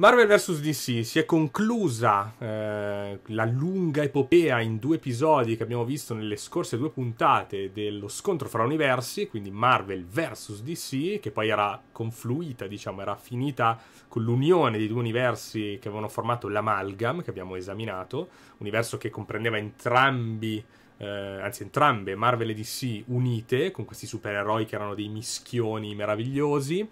Marvel vs. DC si è conclusa eh, la lunga epopea in due episodi che abbiamo visto nelle scorse due puntate dello scontro fra universi, quindi Marvel vs. DC, che poi era confluita, diciamo, era finita con l'unione dei due universi che avevano formato l'amalgam che abbiamo esaminato, universo che comprendeva entrambi eh, anzi entrambe Marvel e DC unite con questi supereroi che erano dei mischioni meravigliosi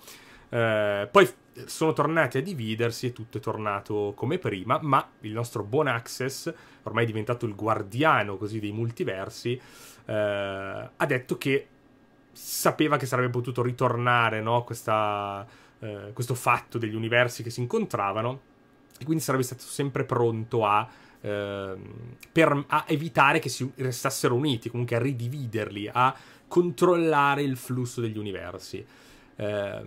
eh, poi sono tornati a dividersi e tutto è tornato come prima, ma il nostro buon Access, ormai è diventato il guardiano così dei multiversi, eh, ha detto che sapeva che sarebbe potuto ritornare no? Questa, eh, questo fatto degli universi che si incontravano e quindi sarebbe stato sempre pronto a, eh, per, a evitare che si restassero uniti, comunque a ridividerli, a controllare il flusso degli universi. Eh,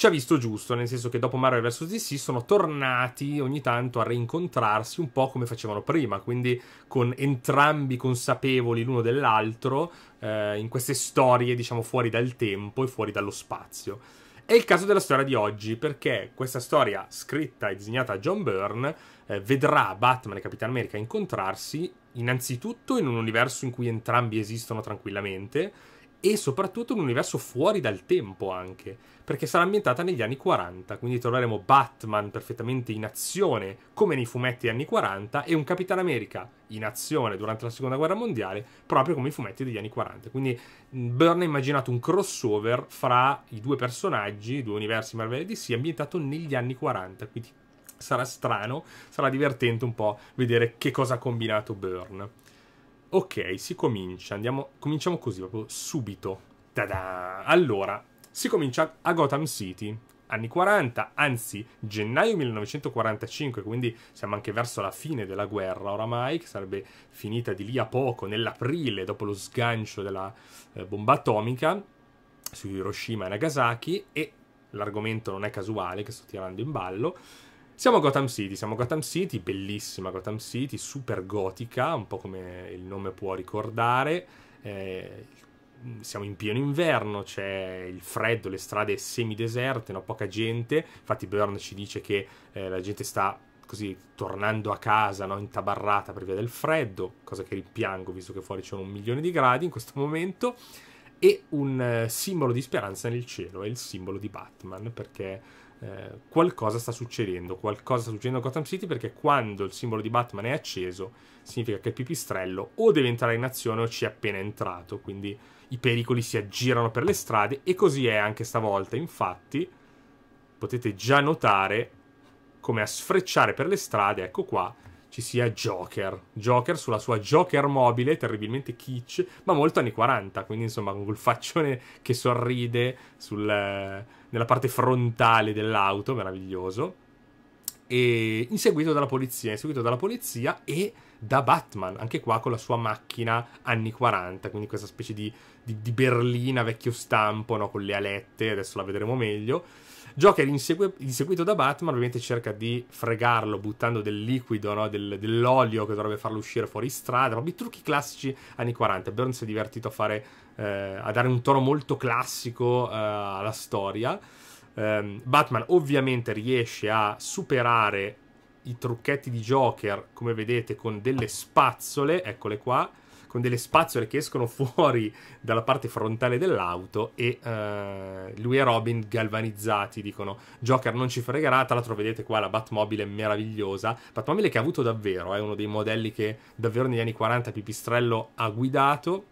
ci ha visto giusto, nel senso che dopo Marvel vs. DC sono tornati ogni tanto a rincontrarsi un po' come facevano prima, quindi con entrambi consapevoli l'uno dell'altro eh, in queste storie, diciamo, fuori dal tempo e fuori dallo spazio. È il caso della storia di oggi, perché questa storia, scritta e disegnata da John Byrne, eh, vedrà Batman e Capitan America incontrarsi innanzitutto in un universo in cui entrambi esistono tranquillamente e soprattutto in un universo fuori dal tempo anche, perché sarà ambientata negli anni 40, quindi troveremo Batman perfettamente in azione come nei fumetti degli anni 40 e un Capitano America in azione durante la Seconda Guerra Mondiale proprio come i fumetti degli anni 40. Quindi Byrne ha immaginato un crossover fra i due personaggi, i due universi Marvel e DC ambientato negli anni 40, quindi sarà strano, sarà divertente un po' vedere che cosa ha combinato Byrne. Ok, si comincia, andiamo, cominciamo così proprio subito. Ta-da! Allora, si comincia a Gotham City, anni 40, anzi gennaio 1945, quindi siamo anche verso la fine della guerra oramai, che sarebbe finita di lì a poco, nell'aprile, dopo lo sgancio della eh, bomba atomica su Hiroshima e Nagasaki, e l'argomento non è casuale che sto tirando in ballo. Siamo a Gotham City, siamo a Gotham City, bellissima Gotham City, super gotica, un po' come il nome può ricordare, eh, il Mm, siamo in pieno inverno, c'è il freddo, le strade semideserte, no? poca gente. Infatti Burn ci dice che eh, la gente sta così tornando a casa, no? intabarrata per via del freddo, cosa che rimpiango visto che fuori c'è un milione di gradi in questo momento. E un eh, simbolo di speranza nel cielo, è il simbolo di Batman, perché eh, qualcosa sta succedendo, qualcosa sta succedendo a Gotham City perché quando il simbolo di Batman è acceso significa che il pipistrello o deve entrare in azione o ci è appena entrato, quindi i pericoli si aggirano per le strade e così è anche stavolta. Infatti, potete già notare come a sfrecciare per le strade, ecco qua, ci sia Joker. Joker sulla sua Joker mobile, terribilmente kitsch, ma molto anni 40, quindi insomma con quel faccione che sorride sul, nella parte frontale dell'auto, meraviglioso. E inseguito dalla polizia, inseguito dalla polizia e da Batman, anche qua con la sua macchina anni 40, quindi questa specie di, di, di berlina vecchio stampo, no? con le alette, adesso la vedremo meglio. Joker insegue, inseguito da Batman ovviamente cerca di fregarlo buttando del liquido, no? del, dell'olio che dovrebbe farlo uscire fuori strada, proprio i trucchi classici anni 40. Burns si è divertito a, fare, eh, a dare un tono molto classico eh, alla storia. Ehm, Batman ovviamente riesce a superare i trucchetti di Joker, come vedete, con delle spazzole, eccole qua, con delle spazzole che escono fuori dalla parte frontale dell'auto e uh, lui e Robin galvanizzati dicono Joker non ci fregherà, tra l'altro vedete qua la Batmobile meravigliosa, Batmobile che ha avuto davvero, è eh, uno dei modelli che davvero negli anni 40 Pipistrello ha guidato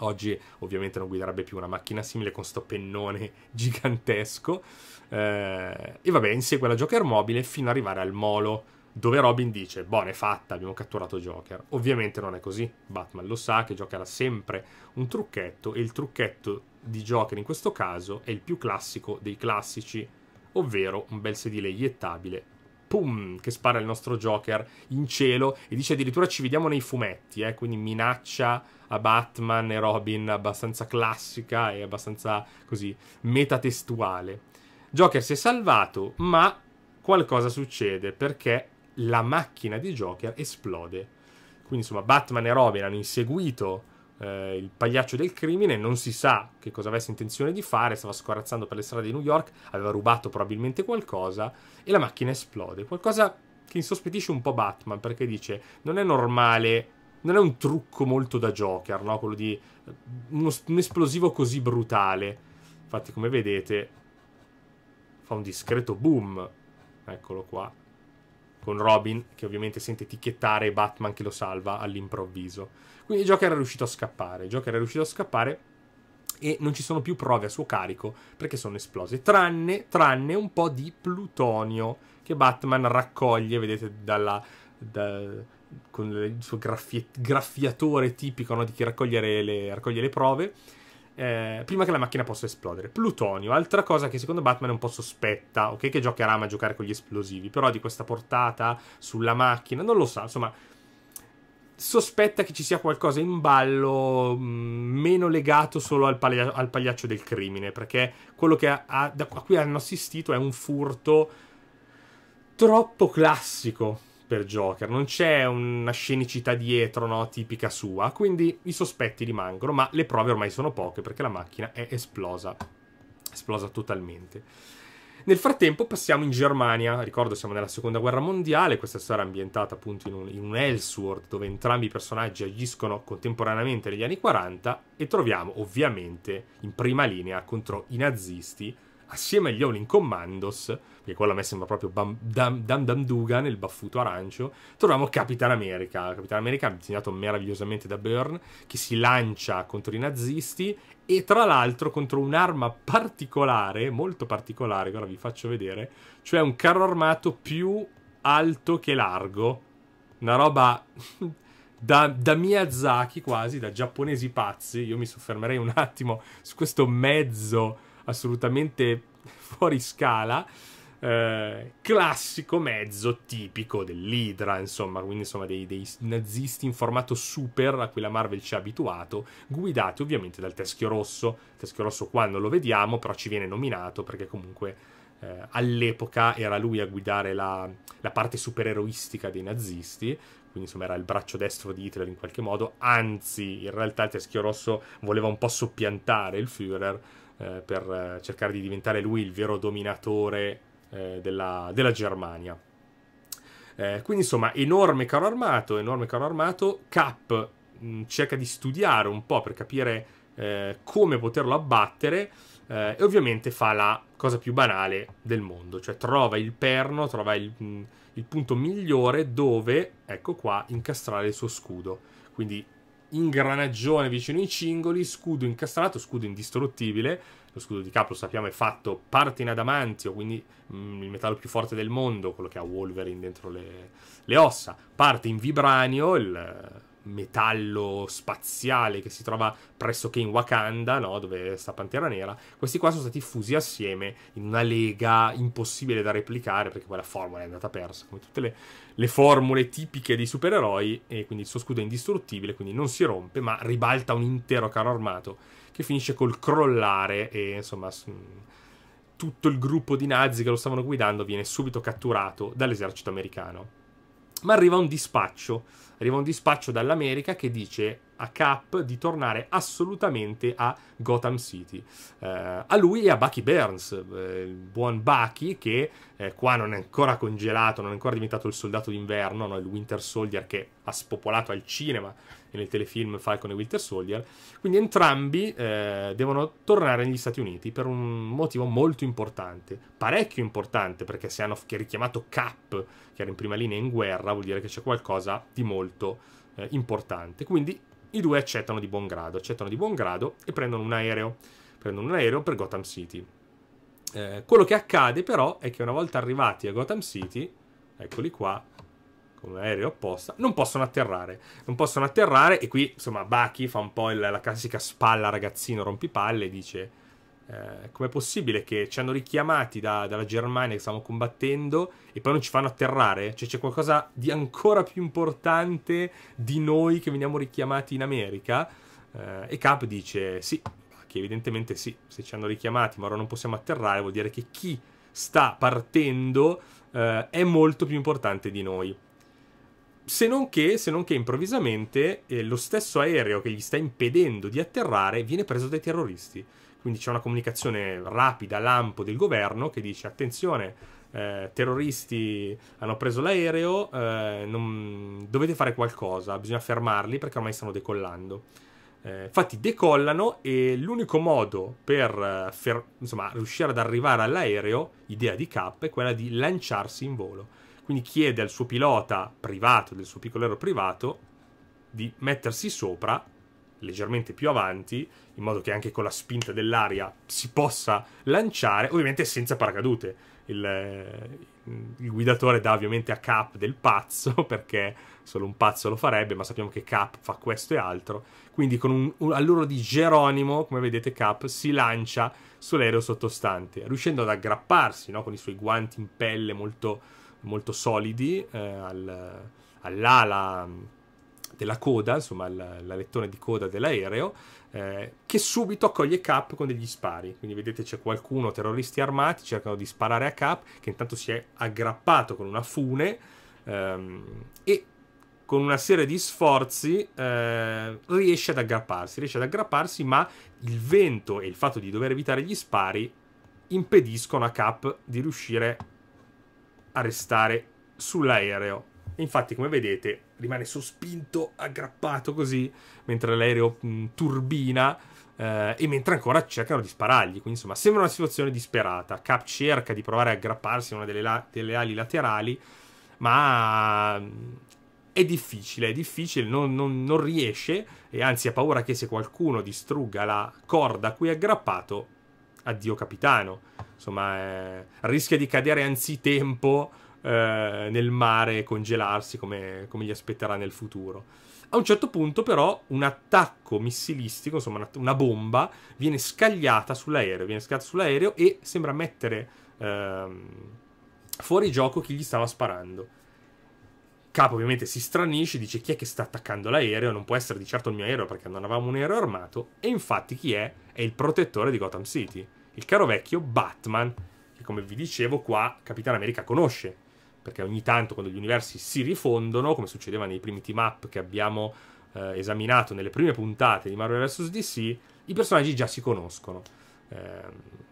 Oggi ovviamente non guiderebbe più una macchina simile con sto pennone gigantesco. Eh, e vabbè, insegue la Joker mobile fino ad arrivare al molo, dove Robin dice, buona è fatta, abbiamo catturato Joker. Ovviamente non è così, Batman lo sa che Joker ha sempre un trucchetto e il trucchetto di Joker in questo caso è il più classico dei classici, ovvero un bel sedile iniettabile pum, che spara il nostro Joker in cielo e dice addirittura ci vediamo nei fumetti, eh, quindi minaccia a Batman e Robin abbastanza classica e abbastanza così metatestuale. Joker si è salvato, ma qualcosa succede perché la macchina di Joker esplode. Quindi insomma Batman e Robin hanno inseguito eh, il pagliaccio del crimine, non si sa che cosa avesse intenzione di fare, stava scorazzando per le strade di New York, aveva rubato probabilmente qualcosa e la macchina esplode. Qualcosa che insospettisce un po' Batman perché dice non è normale, non è un trucco molto da Joker, no? quello di eh, uno, un esplosivo così brutale. Infatti come vedete fa un discreto boom, eccolo qua, con Robin che ovviamente sente etichettare Batman che lo salva all'improvviso. Quindi Joker è riuscito a scappare, Joker è riuscito a scappare e non ci sono più prove a suo carico perché sono esplose, tranne, tranne un po' di plutonio che Batman raccoglie, vedete, dalla, da, con il suo graffi- graffiatore tipico no, di chi raccoglie le, raccoglie le prove eh, prima che la macchina possa esplodere. Plutonio, altra cosa che secondo Batman è un po' sospetta, ok? Che giocherà a giocare con gli esplosivi, però di questa portata sulla macchina, non lo sa, so, insomma sospetta che ci sia qualcosa in ballo mm, meno legato solo al, paglia- al, pagliaccio del crimine, perché quello che ha, ha, da, a cui hanno assistito è un furto troppo classico per Joker, non c'è una scenicità dietro, no, tipica sua, quindi i sospetti rimangono, ma le prove ormai sono poche perché la macchina è esplosa, esplosa totalmente. Nel frattempo passiamo in Germania, ricordo siamo nella seconda guerra mondiale, questa storia è ambientata appunto in un, in un Ellsworth dove entrambi i personaggi agiscono contemporaneamente negli anni 40 e troviamo ovviamente in prima linea contro i nazisti assieme agli Olin Commandos, perché quella a me sembra proprio Bam, Dam, Dam, Dam Dugan, il baffuto arancio, troviamo Capitan America. Capitan America disegnato meravigliosamente da Byrne, che si lancia contro i nazisti e tra l'altro contro un'arma particolare, molto particolare, che ora vi faccio vedere, cioè un carro armato più alto che largo. Una roba... Da, da, Miyazaki quasi, da giapponesi pazzi. Io mi soffermerei un attimo su questo mezzo assolutamente fuori scala. Eh, classico mezzo tipico dell'Idra, insomma, quindi insomma dei, dei, nazisti in formato super a cui la Marvel ci ha abituato, guidati ovviamente dal Teschio Rosso. Il teschio Rosso qua non lo vediamo, però ci viene nominato perché comunque eh, all'epoca era lui a guidare la, la parte supereroistica dei nazisti, quindi insomma era il braccio destro di Hitler in qualche modo, anzi in realtà il Teschio Rosso voleva un po' soppiantare il Führer eh, per eh, cercare di diventare lui il vero dominatore eh, della, della, Germania. Eh, quindi insomma, enorme carro armato, enorme carro armato, Cap mh, mm, cerca di studiare un po' per capire eh, come poterlo abbattere e ovviamente fa la cosa più banale del mondo, cioè trova il perno, trova il, mh, mm, il punto migliore dove, ecco qua, incastrare il suo scudo. Quindi ingranaggione vicino ai cingoli, scudo incastrato, scudo indistruttibile. Lo scudo di capo, lo sappiamo, è fatto parte in adamantio, quindi mh, mm, il metallo più forte del mondo, quello che ha Wolverine dentro le, le ossa. Parte in vibranio, il metallo spaziale che si trova pressoché in Wakanda, no? dove sta Pantera Nera, questi qua sono stati fusi assieme in una lega impossibile da replicare perché poi la formula è andata persa, come tutte le, le formule tipiche dei supereroi, e quindi il suo scudo è indistruttibile, quindi non si rompe, ma ribalta un intero carro armato che finisce col crollare e insomma tutto il gruppo di nazi che lo stavano guidando viene subito catturato dall'esercito americano. Ma arriva un dispaccio, arriva un dispaccio dall'America che dice a Cap di tornare assolutamente a Gotham City. Eh, a lui e a Bucky Burns, eh, il buon Bucky che eh, qua non è ancora congelato, non è ancora diventato il soldato d'inverno, no? il Winter Soldier che ha spopolato al cinema e nel telefilm Falcon e Winter Soldier. Quindi entrambi eh, devono tornare negli Stati Uniti per un motivo molto importante, parecchio importante perché se hanno richiamato Cap, che era in prima linea in guerra, vuol dire che c'è qualcosa di molto eh, importante. Quindi i due accettano di buon grado, accettano di buon grado e prendono un aereo. Prendono un aereo per Gotham City. Eh, quello che accade però è che una volta arrivati a Gotham City, eccoli qua, con un aereo apposta, non possono atterrare. Non possono atterrare e qui, insomma, Bucky fa un po' il, la classica spalla ragazzino rompipalle e dice eh, com'è possibile che ci hanno richiamati da, dalla Germania che stiamo combattendo e poi non ci fanno atterrare? Cioè c'è qualcosa di ancora più importante di noi che veniamo richiamati in America? Eh, e Cap dice sì, che evidentemente sì, se ci hanno richiamati ma ora non possiamo atterrare vuol dire che chi sta partendo eh, è molto più importante di noi. Se non, che, se non che, improvvisamente eh, lo stesso aereo che gli sta impedendo di atterrare viene preso dai terroristi. Quindi c'è una comunicazione rapida, lampo del governo che dice attenzione, eh, terroristi hanno preso l'aereo, eh, non... dovete fare qualcosa, bisogna fermarli perché ormai stanno decollando. Eh, infatti decollano e l'unico modo per eh, fer- insomma, riuscire ad arrivare all'aereo, idea di K, è quella di lanciarsi in volo. Quindi chiede al suo pilota privato, del suo piccolo aereo privato, di mettersi sopra leggermente più avanti, in modo che anche con la spinta dell'aria si possa lanciare, ovviamente senza paracadute. Il, eh, il, guidatore dà ovviamente a Cap del pazzo, perché solo un pazzo lo farebbe, ma sappiamo che Cap fa questo e altro. Quindi con un, un alluro di Geronimo, come vedete Cap, si lancia sull'aereo sottostante, riuscendo ad aggrapparsi no? con i suoi guanti in pelle molto, molto solidi eh, al, all'ala della coda, insomma la, la di coda dell'aereo, eh, che subito accoglie Cap con degli spari. Quindi vedete c'è qualcuno, terroristi armati, cercano di sparare a Cap, che intanto si è aggrappato con una fune ehm, e con una serie di sforzi eh, riesce ad aggrapparsi, riesce ad aggrapparsi, ma il vento e il fatto di dover evitare gli spari impediscono a Cap di riuscire a restare sull'aereo. Infatti, come vedete, rimane sospinto, aggrappato così, mentre l'aereo mh, mm, turbina eh, e mentre ancora cercano di sparargli. Quindi insomma sembra una situazione disperata. Cap cerca di provare a aggrapparsi a una delle, la- delle ali laterali, ma mm, è difficile, è difficile, non, non, non, riesce e anzi ha paura che se qualcuno distrugga la corda a cui è aggrappato, addio capitano. Insomma, eh, rischia di cadere anzitempo eh, nel mare e congelarsi come, come gli aspetterà nel futuro. A un certo punto, però, un attacco missilistico, insomma, una, bomba, viene scagliata sull'aereo. Viene scagliata sull'aereo e sembra mettere ehm, fuori gioco chi gli stava sparando. Capo, ovviamente, si stranisce, dice chi è che sta attaccando l'aereo. Non può essere di certo il mio aereo perché non avevamo un aereo armato. E infatti, chi è? È il protettore di Gotham City, il caro vecchio Batman, che come vi dicevo qua, Capitano America conosce perché ogni tanto quando gli universi si rifondono, come succedeva nei primi team up che abbiamo eh, esaminato nelle prime puntate di Marvel vs. DC, i personaggi già si conoscono. Eh,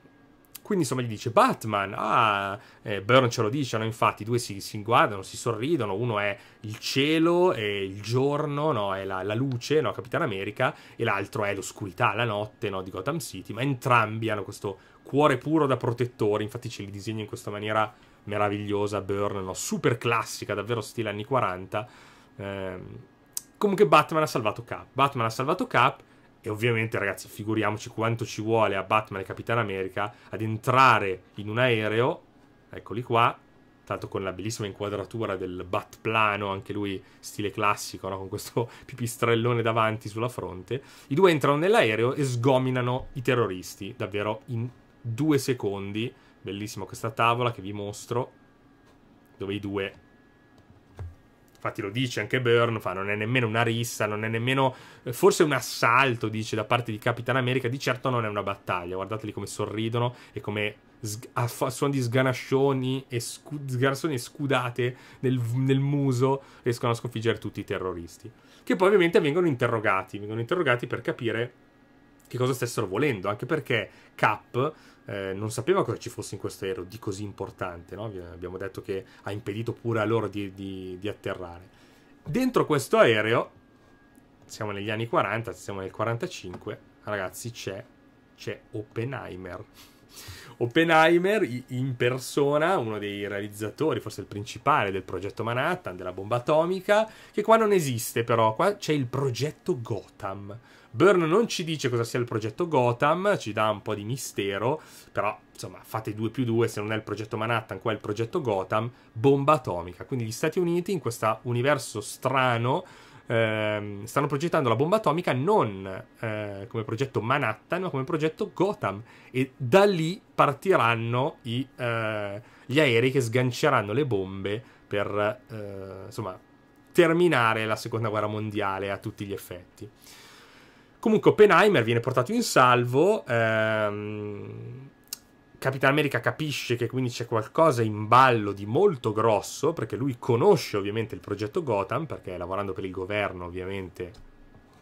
quindi insomma gli dice Batman, ah, eh, Burn ce lo dice, no? infatti i due si, si, guardano, si sorridono, uno è il cielo e il giorno, no? è la, la luce, no? Capitan America, e l'altro è l'oscurità, la notte no? di Gotham City, ma entrambi hanno questo cuore puro da protettore, infatti ce li disegna in questa maniera meravigliosa Burn, no? super classica, davvero stile anni 40. Eh, comunque Batman ha salvato Cap. Batman ha salvato Cap e ovviamente ragazzi figuriamoci quanto ci vuole a Batman e Capitan America ad entrare in un aereo, eccoli qua, tanto con la bellissima inquadratura del Batplano, anche lui stile classico, no? con questo pipistrellone davanti sulla fronte. I due entrano nell'aereo e sgominano i terroristi, davvero in due secondi bellissimo questa tavola che vi mostro, dove i due... Infatti lo dice anche Burn, fa, non è nemmeno una rissa, non è nemmeno... Eh, forse un assalto, dice, da parte di Capitan America, di certo non è una battaglia. Guardateli come sorridono e come a suon di sganascioni e, scu e scudate nel, nel, muso riescono a sconfiggere tutti i terroristi. Che poi ovviamente vengono interrogati, vengono interrogati per capire che cosa stessero volendo, anche perché Cap eh, non sapeva cosa ci fosse in questo aereo di così importante, no? abbiamo detto che ha impedito pure a loro di, di, di atterrare. Dentro questo aereo, siamo negli anni 40, siamo nel 45, ragazzi c'è, c'è Oppenheimer. Oppenheimer in persona, uno dei realizzatori, forse il principale del progetto Manhattan, della bomba atomica, che qua non esiste però, qua c'è il progetto Gotham. Burn non ci dice cosa sia il progetto Gotham, ci dà un po' di mistero, però insomma fate 2 più 2 se non è il progetto Manhattan, qua è il progetto Gotham, bomba atomica. Quindi gli Stati Uniti in questo universo strano ehm, stanno progettando la bomba atomica non eh, come progetto Manhattan, ma come progetto Gotham e da lì partiranno i, eh, gli aerei che sganceranno le bombe per eh, insomma terminare la seconda guerra mondiale a tutti gli effetti. Comunque Oppenheimer viene portato in salvo. Ehm, Capitan America capisce che quindi c'è qualcosa in ballo di molto grosso, perché lui conosce ovviamente il progetto Gotham, perché lavorando per il governo ovviamente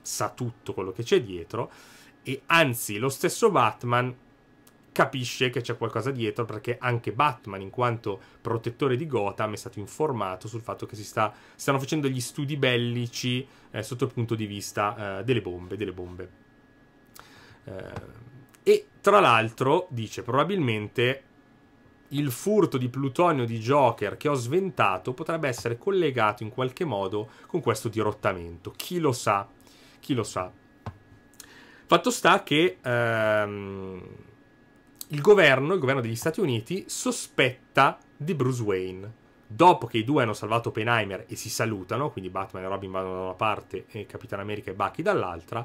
sa tutto quello che c'è dietro, e anzi lo stesso Batman capisce che c'è qualcosa dietro perché anche Batman, in quanto protettore di Gotham, è stato informato sul fatto che si sta, stanno facendo gli studi bellici eh, sotto il punto di vista eh, delle bombe. Delle bombe. Eh, e tra l'altro dice probabilmente il furto di plutonio di Joker che ho sventato potrebbe essere collegato in qualche modo con questo dirottamento. Chi lo sa? Chi lo sa? Fatto sta che... Ehm, il governo, il governo degli Stati Uniti, sospetta di Bruce Wayne. Dopo che i due hanno salvato Oppenheimer e si salutano, quindi Batman e Robin vanno da una parte e Capitan America e Bucky dall'altra,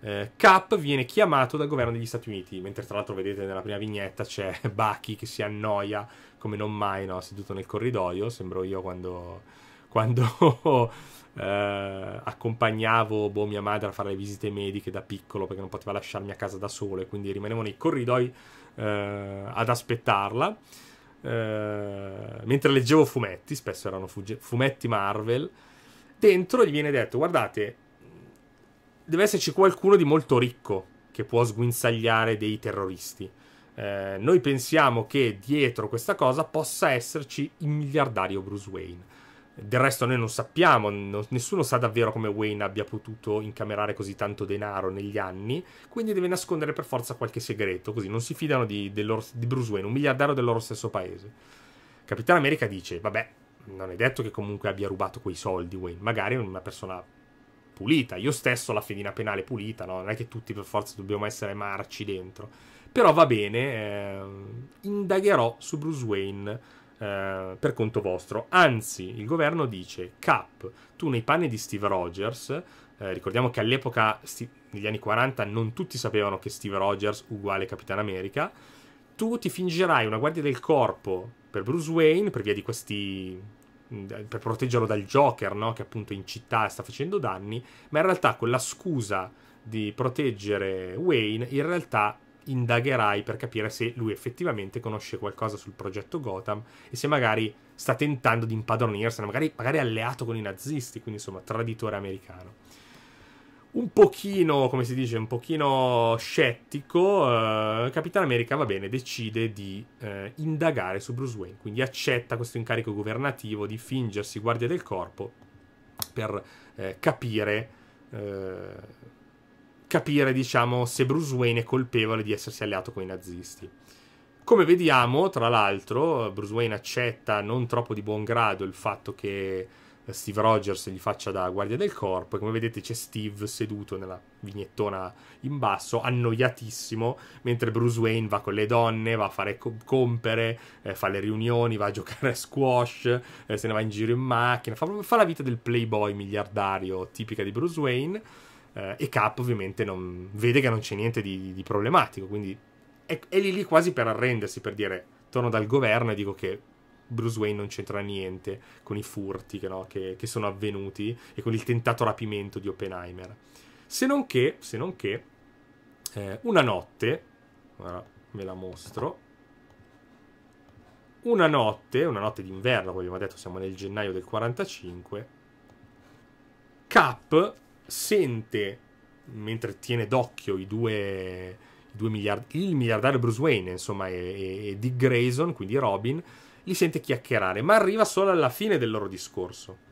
eh, Cap viene chiamato dal governo degli Stati Uniti, mentre tra l'altro vedete nella prima vignetta c'è Bucky che si annoia come non mai, no? seduto nel corridoio, sembro io quando, quando eh, accompagnavo boh, mia madre a fare le visite mediche da piccolo perché non poteva lasciarmi a casa da solo e quindi rimanevo nei corridoi eh, ad aspettarla. Eh, mentre leggevo fumetti, spesso erano fuge- fumetti Marvel, dentro gli viene detto: Guardate, deve esserci qualcuno di molto ricco che può sguinzagliare dei terroristi. Eh, noi pensiamo che dietro questa cosa possa esserci il miliardario Bruce Wayne. Del resto noi non sappiamo, nessuno sa davvero come Wayne abbia potuto incamerare così tanto denaro negli anni, quindi deve nascondere per forza qualche segreto, così non si fidano di, loro, di Bruce Wayne, un miliardario del loro stesso paese. Capitano America dice, vabbè, non è detto che comunque abbia rubato quei soldi Wayne, magari è una persona pulita, io stesso ho la fedina penale pulita, no? non è che tutti per forza dobbiamo essere marci dentro, però va bene, eh, indagherò su Bruce Wayne eh, per conto vostro. Anzi, il governo dice, Cap, tu nei panni di Steve Rogers, eh, ricordiamo che all'epoca, negli anni 40, non tutti sapevano che Steve Rogers uguale Capitan America, tu ti fingerai una guardia del corpo per Bruce Wayne, per via di questi mm, per proteggerlo dal Joker, no? che appunto in città sta facendo danni, ma in realtà con la scusa di proteggere Wayne, in realtà indagherai per capire se lui effettivamente conosce qualcosa sul progetto Gotham e se magari sta tentando di impadronirsene, magari, magari alleato con i nazisti, quindi insomma traditore americano. Un pochino, come si dice, un pochino scettico, eh, Capitan America, va bene, decide di eh, indagare su Bruce Wayne, quindi accetta questo incarico governativo di fingersi guardia del corpo per eh, capire eh, capire, diciamo, se Bruce Wayne è colpevole di essersi alleato con i nazisti. Come vediamo, tra l'altro, Bruce Wayne accetta non troppo di buon grado il fatto che Steve Rogers gli faccia da guardia del corpo. E come vedete c'è Steve seduto nella vignettona in basso, annoiatissimo, mentre Bruce Wayne va con le donne, va a fare compere, eh, fa le riunioni, va a giocare a squash, eh, se ne va in giro in macchina, fa, fa la vita del playboy miliardario tipica di Bruce Wayne eh, e Cap ovviamente non, vede che non c'è niente di, di problematico, quindi è, è, lì lì quasi per arrendersi, per dire torno dal governo e dico che Bruce Wayne non c'entra niente con i furti che, no, che, che sono avvenuti e con il tentato rapimento di Oppenheimer. Se non che, se non che eh, una notte, ora ve la mostro, una notte, una notte d'inverno, come abbiamo detto, siamo nel gennaio del 45, Cap sente, mentre tiene d'occhio i due, i due miliardi, il miliardario Bruce Wayne, insomma, e, e Dick Grayson, quindi Robin, li sente chiacchierare, ma arriva solo alla fine del loro discorso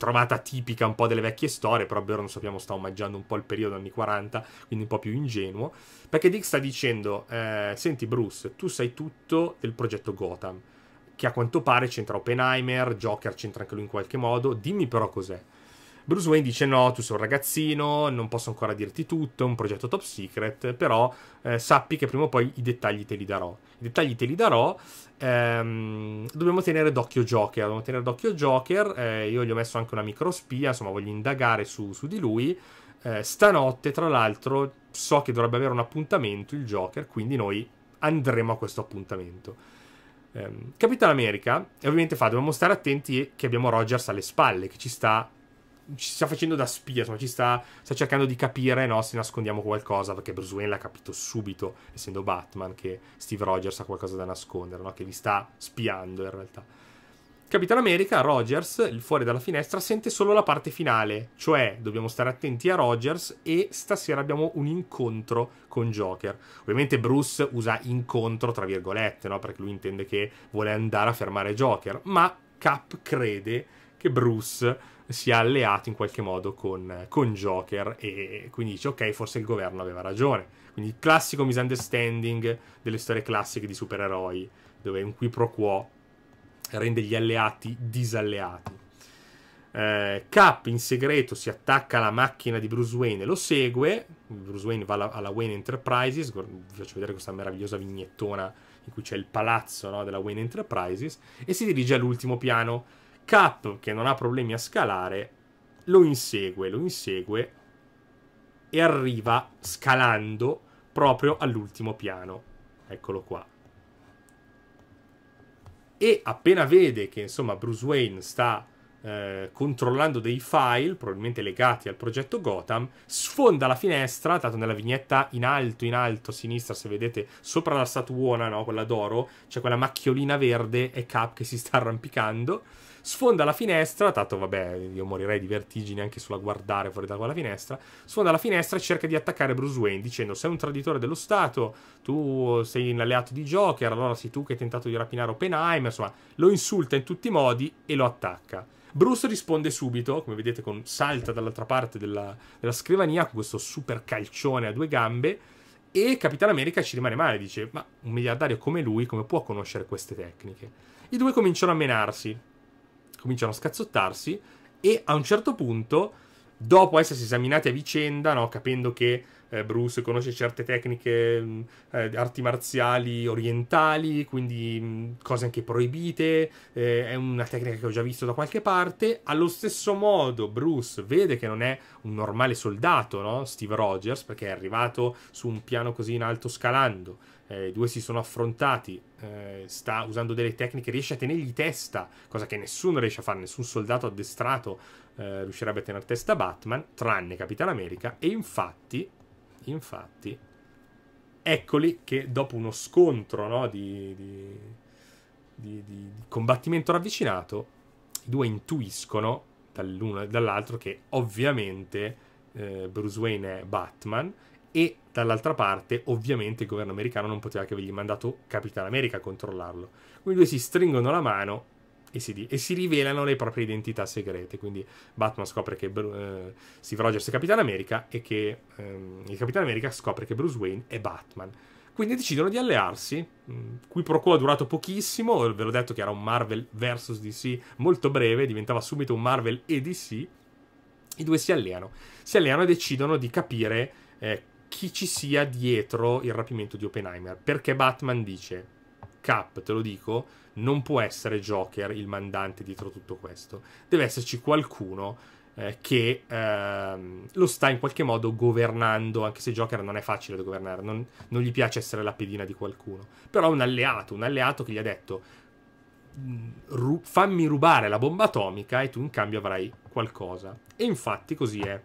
trovata tipica un po' delle vecchie storie, però Bero non sappiamo sta omaggiando un po' il periodo anni 40, quindi un po' più ingenuo, perché Dick sta dicendo, eh, senti Bruce, tu sai tutto del progetto Gotham, che a quanto pare c'entra Oppenheimer, Joker c'entra anche lui in qualche modo, dimmi però cos'è. Bruce Wayne dice no, tu sei un ragazzino, non posso ancora dirti tutto, è un progetto top secret, però eh, sappi che prima o poi i dettagli te li darò. I dettagli te li darò, ehm, dobbiamo tenere d'occhio Joker, dobbiamo tenere d'occhio Joker, eh, io gli ho messo anche una microspia, insomma voglio indagare su, su di lui. Eh, stanotte, tra l'altro, so che dovrebbe avere un appuntamento il Joker, quindi noi andremo a questo appuntamento. Ehm, Capitan America, e ovviamente fa, dobbiamo stare attenti che abbiamo Rogers alle spalle, che ci sta ci sta facendo da spia, insomma, ci sta, sta cercando di capire no, se nascondiamo qualcosa, perché Bruce Wayne l'ha capito subito, essendo Batman, che Steve Rogers ha qualcosa da nascondere, no? che li sta spiando in realtà. Capitano America, Rogers, fuori dalla finestra, sente solo la parte finale, cioè dobbiamo stare attenti a Rogers e stasera abbiamo un incontro con Joker. Ovviamente Bruce usa incontro, tra virgolette, no? perché lui intende che vuole andare a fermare Joker, ma Cap crede che Bruce si è alleato in qualche modo con, con Joker e quindi dice ok forse il governo aveva ragione. Quindi il classico misunderstanding delle storie classiche di supereroi dove un qui pro quo rende gli alleati disalleati. Eh, Cap in segreto si attacca alla macchina di Bruce Wayne e lo segue. Bruce Wayne va alla, alla Wayne Enterprises. Vi faccio vedere questa meravigliosa vignettona in cui c'è il palazzo no, della Wayne Enterprises. E si dirige all'ultimo piano Cap, che non ha problemi a scalare, lo insegue, lo insegue e arriva scalando proprio all'ultimo piano. Eccolo qua. E appena vede che insomma Bruce Wayne sta eh, controllando dei file, probabilmente legati al progetto Gotham, sfonda la finestra, tanto nella vignetta in alto, in alto a sinistra, se vedete, sopra la statuona, no, quella d'oro, c'è cioè quella macchiolina verde e Cap che si sta arrampicando sfonda la finestra, tanto vabbè, io morirei di vertigine anche solo a guardare fuori da quella finestra, sfonda la finestra e cerca di attaccare Bruce Wayne dicendo sei un traditore dello Stato, tu sei un alleato di Joker, allora sei tu che hai tentato di rapinare Oppenheimer, insomma, lo insulta in tutti i modi e lo attacca. Bruce risponde subito, come vedete, con, salta dall'altra parte della, della scrivania con questo super calcione a due gambe. E Capitano America ci rimane male, dice: Ma un miliardario come lui, come può conoscere queste tecniche? I due cominciano a menarsi cominciano a scazzottarsi e a un certo punto, dopo essersi esaminati a vicenda, no, capendo che eh, Bruce conosce certe tecniche, mm, eh, arti marziali orientali, quindi mh, mm, cose anche proibite, eh, è una tecnica che ho già visto da qualche parte, allo stesso modo Bruce vede che non è un normale soldato, no? Steve Rogers, perché è arrivato su un piano così in alto scalando, eh, i due si sono affrontati, eh, sta usando delle tecniche, riesce a tenergli testa, cosa che nessuno riesce a fare, nessun soldato addestrato eh, riuscirebbe a tenere testa a Batman, tranne Capitan America, e infatti, infatti, eccoli che dopo uno scontro no, di, di, di, di combattimento ravvicinato, i due intuiscono dall'uno e dall'altro che ovviamente eh, Bruce Wayne è Batman e dall'altra parte ovviamente il governo americano non poteva che avergli mandato Capitan America a controllarlo. Quindi due si stringono la mano e si, e si, rivelano le proprie identità segrete. Quindi Batman scopre che eh, Steve Rogers è Capitan America e che ehm, il Capitan America scopre che Bruce Wayne è Batman. Quindi decidono di allearsi. Qui Pro Quo ha durato pochissimo, ve l'ho detto che era un Marvel vs DC molto breve, diventava subito un Marvel e DC. I due si alleano. Si alleano e decidono di capire eh, chi ci sia dietro il rapimento di Oppenheimer. Perché Batman dice, Cap, te lo dico, non può essere Joker il mandante dietro tutto questo. Deve esserci qualcuno eh, che ehm, lo sta in qualche modo governando, anche se Joker non è facile da governare, non, non gli piace essere la pedina di qualcuno. Però un alleato, un alleato che gli ha detto mm, fammi rubare la bomba atomica e tu in cambio avrai qualcosa. E infatti così è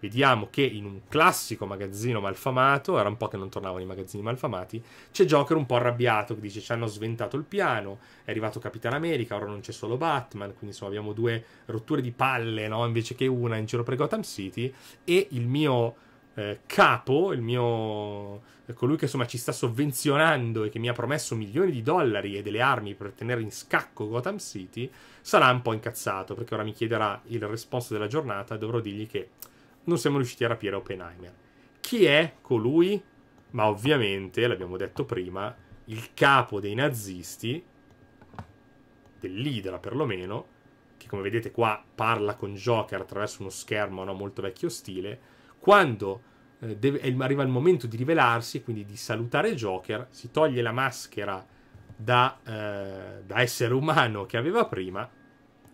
vediamo che in un classico magazzino malfamato, era un po' che non tornavano i magazzini malfamati, c'è Joker un po' arrabbiato che dice ci hanno sventato il piano, è arrivato Capitan America, ora non c'è solo Batman, quindi insomma abbiamo due rotture di palle, no? invece che una in giro per Gotham City, e il mio eh, capo, il mio eh, colui che insomma ci sta sovvenzionando e che mi ha promesso milioni di dollari e delle armi per tenere in scacco Gotham City, sarà un po' incazzato perché ora mi chiederà il responso della giornata e dovrò dirgli che non siamo riusciti a rapire Oppenheimer. Chi è colui? Ma ovviamente, l'abbiamo detto prima, il capo dei nazisti, dell'Idra perlomeno, che come vedete qua parla con Joker attraverso uno schermo no, molto vecchio stile, quando eh, deve, arriva il momento di rivelarsi e quindi di salutare Joker, si toglie la maschera da, eh, da essere umano che aveva prima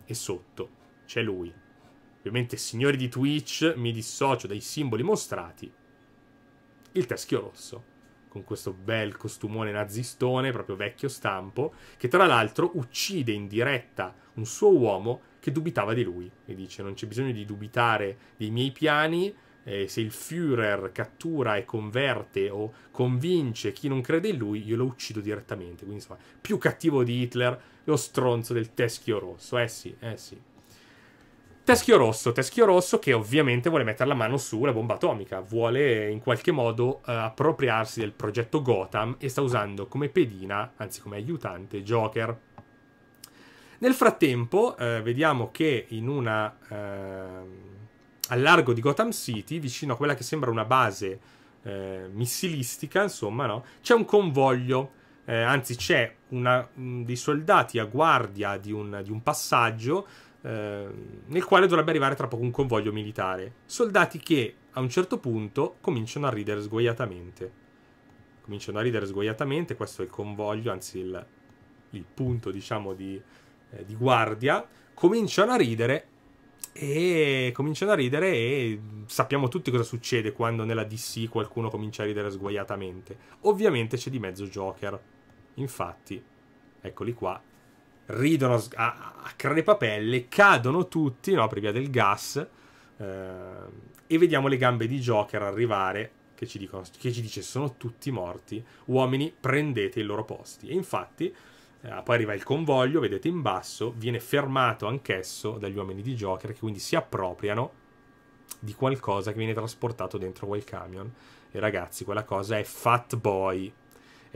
e sotto c'è lui, Ovviamente, signori di Twitch, mi dissocio dai simboli mostrati. Il teschio rosso con questo bel costumone nazistone, proprio vecchio stampo, che tra l'altro uccide in diretta un suo uomo che dubitava di lui e dice non c'è bisogno di dubitare dei miei piani, eh, se il Führer cattura e converte o convince chi non crede in lui, io lo uccido direttamente. Quindi insomma, più cattivo di Hitler, lo stronzo del teschio rosso. Eh sì, eh sì. Teschio rosso, teschio rosso che ovviamente vuole mettere la mano sulla bomba atomica, vuole in qualche modo eh, appropriarsi del progetto Gotham e sta usando come pedina, anzi come aiutante, Joker. Nel frattempo eh, vediamo che in una... Eh, al largo di Gotham City, vicino a quella che sembra una base eh, missilistica, insomma, no? c'è un convoglio eh, anzi c'è una, mh, dei soldati a guardia di un, di un passaggio Ehm, nel quale dovrebbe arrivare tra poco un convoglio militare. Soldati che a un certo punto cominciano a ridere sguaiatamente. Cominciano a ridere sguaiatamente, questo è il convoglio, anzi il, il punto diciamo di, eh, di, guardia. Cominciano a ridere e cominciano a ridere e sappiamo tutti cosa succede quando nella DC qualcuno comincia a ridere sguaiatamente. Ovviamente c'è di mezzo Joker. Infatti, eccoli qua, ridono a, a crepapelle, cadono tutti no, per via del gas eh, e vediamo le gambe di Joker arrivare che ci, dicono, che ci dice sono tutti morti, uomini prendete i loro posti. E infatti eh, poi arriva il convoglio, vedete in basso, viene fermato anch'esso dagli uomini di Joker che quindi si appropriano di qualcosa che viene trasportato dentro quel camion. E ragazzi, quella cosa è Fat Boy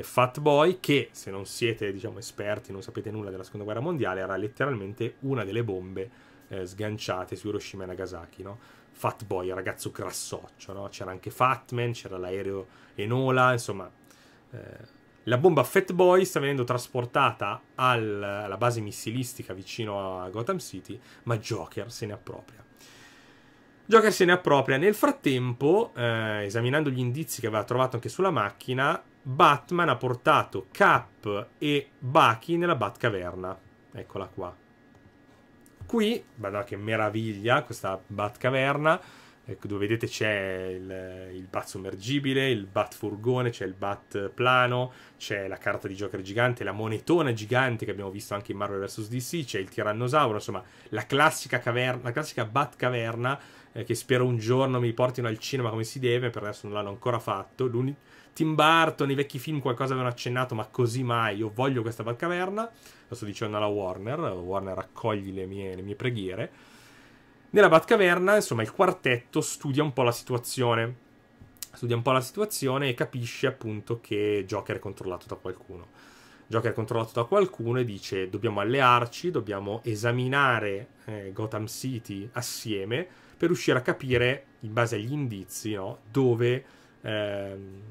e Fatboy, che se non siete diciamo, esperti, non sapete nulla della seconda guerra mondiale, era letteralmente una delle bombe eh, sganciate su Hiroshima e Nagasaki. No? Fatboy, ragazzo grassoccio, no? c'era anche Fatman, c'era l'aereo Enola, insomma. Eh, la bomba Fatboy sta venendo trasportata al, alla base missilistica vicino a Gotham City, ma Joker se ne appropria. Joker se ne appropria. Nel frattempo, eh, esaminando gli indizi che aveva trovato anche sulla macchina, Batman ha portato Cap e Bucky nella Batcaverna. Eccola qua. Qui, guardate che meraviglia questa Batcaverna. Ecco, dove vedete c'è il, il bat sommergibile, il bat furgone, c'è il bat plano, c'è la carta di Joker gigante, la monetona gigante che abbiamo visto anche in Marvel vs. DC, c'è il tirannosauro, insomma, la classica caverna, la classica bat caverna eh, che spero un giorno mi portino al cinema come si deve, per adesso non l'hanno ancora fatto. L'uni... Tim Burton, i vecchi film qualcosa avevano accennato, ma così mai, io voglio questa Valcaverna, lo sto dicendo alla Warner, Warner accogli le mie, le mie preghiere. Nella Batcaverna, insomma, il quartetto studia un po' la situazione. Studia un po' la situazione e capisce appunto che Joker è controllato da qualcuno. Joker è controllato da qualcuno e dice dobbiamo allearci, dobbiamo esaminare eh, Gotham City assieme per riuscire a capire, in base agli indizi, no? dove, ehm,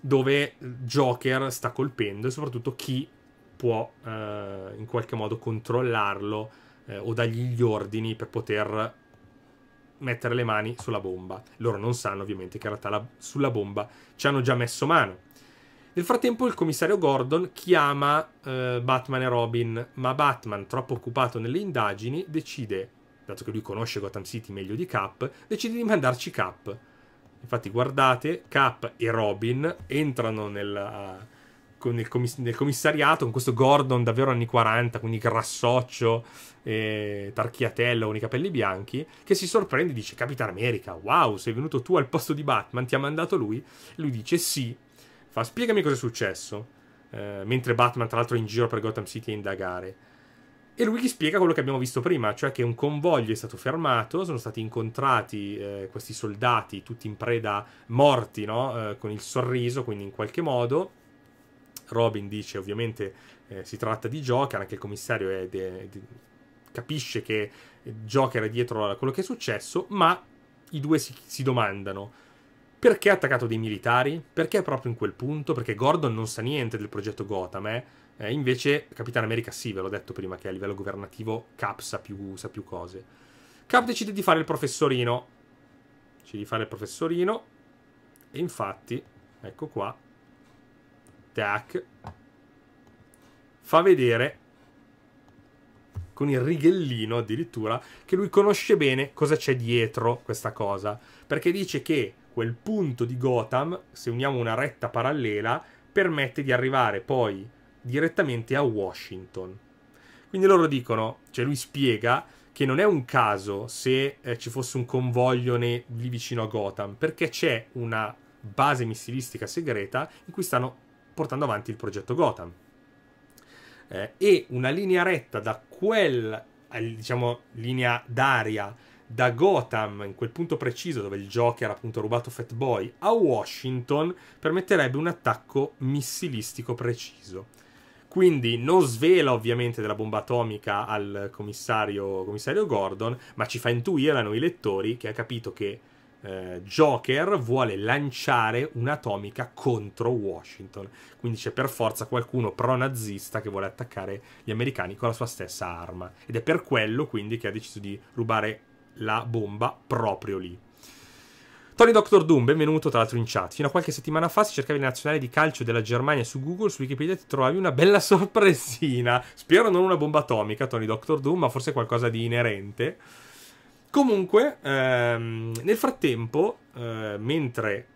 dove Joker sta colpendo e soprattutto chi può eh, in qualche modo controllarlo eh, o dargli gli ordini per poter mettere le mani sulla bomba. Loro non sanno ovviamente che in realtà la, sulla bomba ci hanno già messo mano. Nel frattempo il commissario Gordon chiama eh, Batman e Robin, ma Batman, troppo occupato nelle indagini, decide dato che lui conosce Gotham City meglio di Cap, decide di mandarci Cap. Infatti, guardate, Cap e Robin entrano nel, eh, nel, commiss- nel commissariato con questo Gordon davvero anni 40, quindi grassoccio, eh, tarchiatello con i capelli bianchi, che si sorprende e dice: Capitan America, wow, sei venuto tu al posto di Batman, ti ha mandato lui? E lui dice: Sì. Fa, spiegami cosa è successo. Eh, mentre Batman, tra l'altro, è in giro per Gotham City a indagare. E lui gli spiega quello che abbiamo visto prima, cioè che un convoglio è stato fermato, sono stati incontrati eh, questi soldati tutti in preda morti, no? eh, con il sorriso, quindi in qualche modo. Robin dice ovviamente eh, si tratta di Joker, anche il commissario è de- de- capisce che Joker è dietro a quello che è successo, ma i due si, si domandano perché ha attaccato dei militari? Perché proprio in quel punto? Perché Gordon non sa niente del progetto Gotham, eh? Eh, invece Capitan America sì, ve l'ho detto prima che a livello governativo Cap sa più, sa più cose. Cap decide di fare il professorino. Decide di fare il professorino. E infatti, ecco qua. Tac. Fa vedere con il righellino addirittura che lui conosce bene cosa c'è dietro questa cosa. Perché dice che quel punto di Gotham, se uniamo una retta parallela, permette di arrivare poi direttamente a Washington. Quindi loro dicono, cioè lui spiega che non è un caso se eh, ci fosse un convoglio ne- lì vicino a Gotham, perché c'è una base missilistica segreta in cui stanno portando avanti il progetto Gotham. Eh, e una linea retta da quel, eh, diciamo, linea d'aria da Gotham, in quel punto preciso dove il Joker ha appunto rubato Fatboy, a Washington permetterebbe un attacco missilistico preciso. Quindi non svela ovviamente della bomba atomica al commissario, commissario Gordon, ma ci fa intuire a noi lettori che ha capito che eh, Joker vuole lanciare un'atomica contro Washington. Quindi c'è per forza qualcuno pro-nazista che vuole attaccare gli americani con la sua stessa arma. Ed è per quello quindi che ha deciso di rubare la bomba proprio lì. Tony Doctor Doom, benvenuto tra l'altro in chat. Fino a qualche settimana fa, se cercavi la nazionale di calcio della Germania su Google, su Wikipedia ti trovavi una bella sorpresina. Spero non una bomba atomica, Tony Doctor Doom, ma forse qualcosa di inerente. Comunque, ehm, nel frattempo, eh, mentre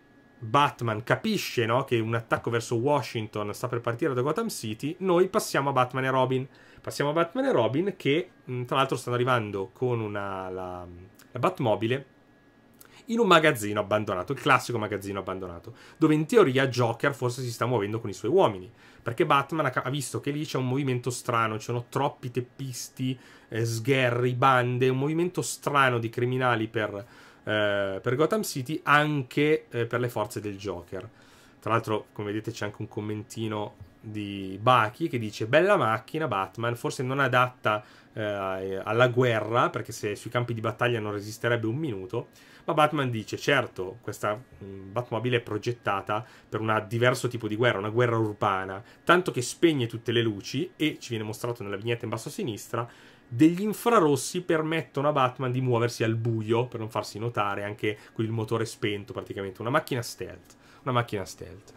Batman capisce no, che un attacco verso Washington sta per partire da Gotham City, noi passiamo a Batman e Robin. Passiamo a Batman e Robin che, mm, tra l'altro, stanno arrivando con una, la, la Batmobile in un magazzino abbandonato, il classico magazzino abbandonato, dove in teoria Joker forse si sta muovendo con i suoi uomini, perché Batman ha visto che lì c'è un movimento strano, ci sono troppi teppisti, eh, sgherri, bande, un movimento strano di criminali per, eh, per Gotham City, anche eh, per le forze del Joker. Tra l'altro, come vedete, c'è anche un commentino di Baki che dice bella macchina Batman forse non adatta eh, alla guerra perché se sui campi di battaglia non resisterebbe un minuto ma Batman dice, certo, questa mm, Batmobile è progettata per un diverso tipo di guerra, una guerra urbana, tanto che spegne tutte le luci e, ci viene mostrato nella vignetta in basso a sinistra, degli infrarossi permettono a Batman di muoversi al buio per non farsi notare anche con il motore spento praticamente, una macchina stealth, una macchina stealth.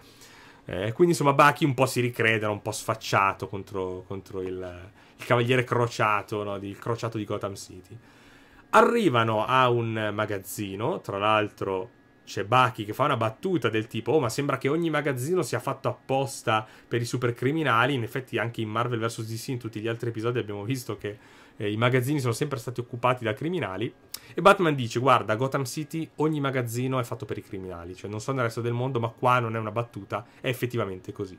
Eh, quindi insomma Bucky un po' si ricrede, era un po' sfacciato contro, contro il, il, cavaliere crociato, no? il crociato di Gotham City. Arrivano a un magazzino, tra l'altro c'è Baki che fa una battuta del tipo: Oh, ma sembra che ogni magazzino sia fatto apposta per i supercriminali. In effetti, anche in Marvel vs. DC, in tutti gli altri episodi, abbiamo visto che eh, i magazzini sono sempre stati occupati da criminali. E Batman dice: Guarda, Gotham City, ogni magazzino è fatto per i criminali. Cioè, non so nel resto del mondo, ma qua non è una battuta, è effettivamente così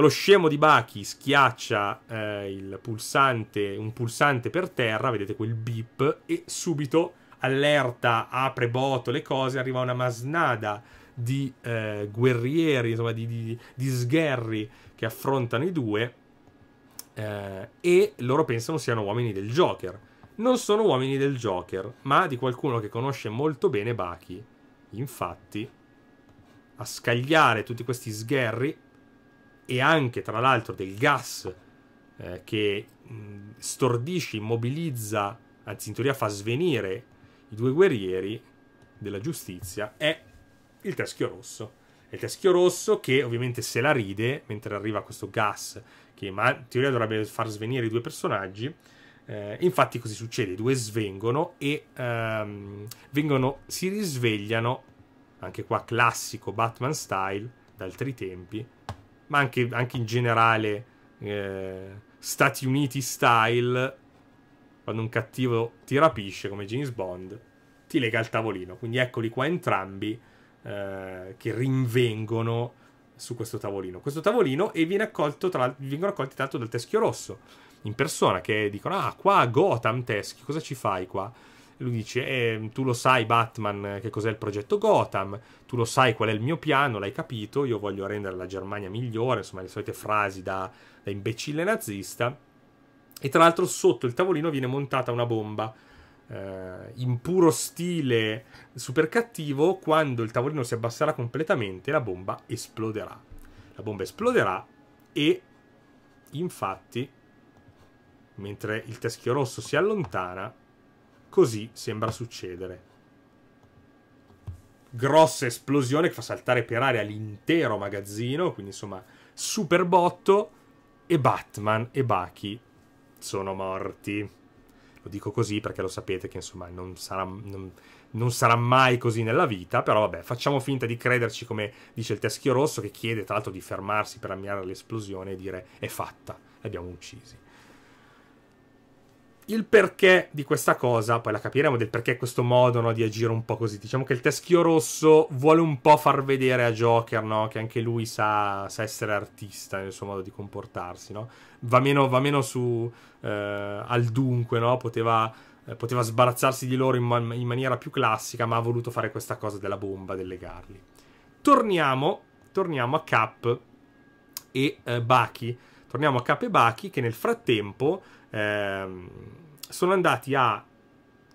quello scemo di Baki schiaccia eh, il pulsante, un pulsante per terra, vedete quel beep, e subito allerta, apre botto le cose, arriva una masnada di eh, guerrieri, insomma di, di, di, sgherri che affrontano i due eh, e loro pensano siano uomini del Joker. Non sono uomini del Joker, ma di qualcuno che conosce molto bene Baki. Infatti, a scagliare tutti questi sgherri e anche tra l'altro del gas eh, che mh, stordisce, immobilizza, anzi in teoria fa svenire i due guerrieri della giustizia è il teschio rosso. È il teschio rosso che ovviamente se la ride mentre arriva questo gas che ma, in teoria dovrebbe far svenire i due personaggi. Eh, infatti così succede, i due svengono e ehm, vengono, si risvegliano, anche qua classico Batman style, da altri tempi, ma anche, anche in generale eh, Stati Uniti style, quando un cattivo ti rapisce come James Bond, ti lega al tavolino. Quindi eccoli qua entrambi eh, che rinvengono su questo tavolino. Questo tavolino e viene accolto tra, vengono accolti tanto dal teschio rosso in persona che dicono ah qua Gotham Teschi cosa ci fai qua? lui dice, eh, tu lo sai Batman che cos'è il progetto Gotham, tu lo sai qual è il mio piano, l'hai capito, io voglio rendere la Germania migliore, insomma le solite frasi da, da imbecille nazista. E tra l'altro sotto il tavolino viene montata una bomba. Uh, in puro stile super cattivo, quando il tavolino si abbasserà completamente, la bomba esploderà. La bomba esploderà e infatti, mentre il teschio rosso si allontana, Così sembra succedere. Grossa esplosione che fa saltare per aria l'intero magazzino, quindi insomma super botto e Batman e Baki sono morti. Lo dico così perché lo sapete che insomma non sarà, non, non sarà, mai così nella vita, però vabbè, facciamo finta di crederci come dice il teschio rosso che chiede tra l'altro di fermarsi per ammirare l'esplosione e dire è fatta, li abbiamo uccisi il perché di questa cosa, poi la capiremo del perché questo modo no, di agire un po' così. Diciamo che il teschio rosso vuole un po' far vedere a Joker no, che anche lui sa, sa, essere artista nel suo modo di comportarsi. No? Va, meno, va, meno, su eh, al dunque, poteva, eh, poteva, sbarazzarsi di loro in, man in maniera più classica, ma ha voluto fare questa cosa della bomba, del legarli. Torniamo, torniamo a Cap e eh, Baki. Torniamo a Cap e Baki che nel frattempo ehm, sono andati a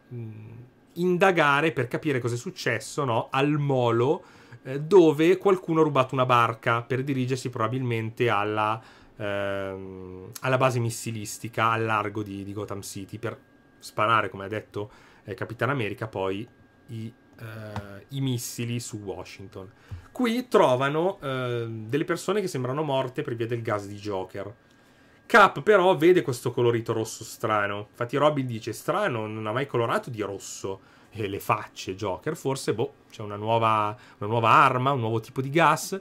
mh, mm, indagare per capire cosa è successo no? al molo eh, dove qualcuno ha rubato una barca per dirigersi probabilmente alla, ehm, alla base missilistica al largo di, di, Gotham City per sparare, come ha detto eh, Capitan America, poi i, eh, i, missili su Washington. Qui trovano ehm, delle persone che sembrano morte per via del gas di Joker Cap però vede questo colorito rosso strano. Infatti Robin dice strano, non ha mai colorato di rosso e le facce Joker. Forse, boh, c'è una nuova, una nuova arma, un nuovo tipo di gas.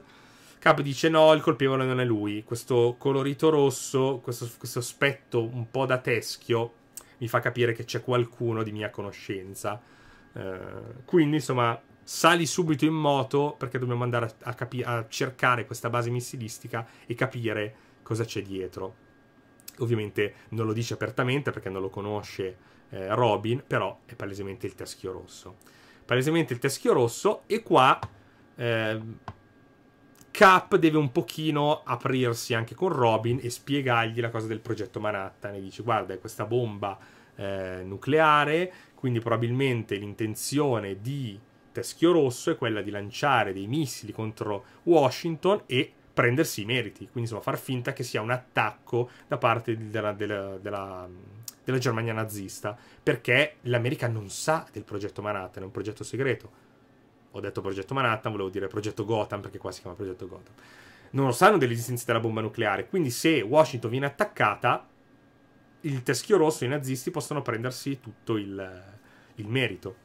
Cap dice no, il colpevole non è lui. Questo colorito rosso, questo, questo aspetto un po' da teschio, mi fa capire che c'è qualcuno di mia conoscenza. Uh, quindi, insomma, sali subito in moto perché dobbiamo andare a, a, a cercare questa base missilistica e capire cosa c'è dietro. Ovviamente non lo dice apertamente perché non lo conosce eh, Robin, però è palesemente il teschio rosso. Palesemente il teschio rosso e qua eh, Cap deve un pochino aprirsi anche con Robin e spiegargli la cosa del progetto Manhattan e dice guarda è questa bomba eh, nucleare, quindi probabilmente l'intenzione di Teschio Rosso è quella di lanciare dei missili contro Washington e prendersi i meriti, quindi insomma far finta che sia un attacco da parte della, della, della, della Germania nazista, perché l'America non sa del progetto Manhattan, è un progetto segreto. Ho detto progetto Manhattan, volevo dire progetto Gotham, perché qua si chiama progetto Gotham. Non lo sanno dell'esistenza della bomba nucleare, quindi se Washington viene attaccata, il teschio rosso i nazisti possono prendersi tutto il, il merito.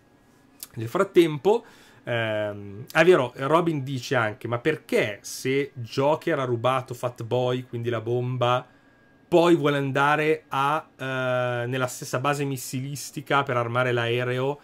Nel frattempo Ehm, ah, è vero, Robin dice anche, ma perché se Joker ha rubato Fatboy, quindi la bomba, poi vuole andare a, eh, nella stessa base missilistica per armare l'aereo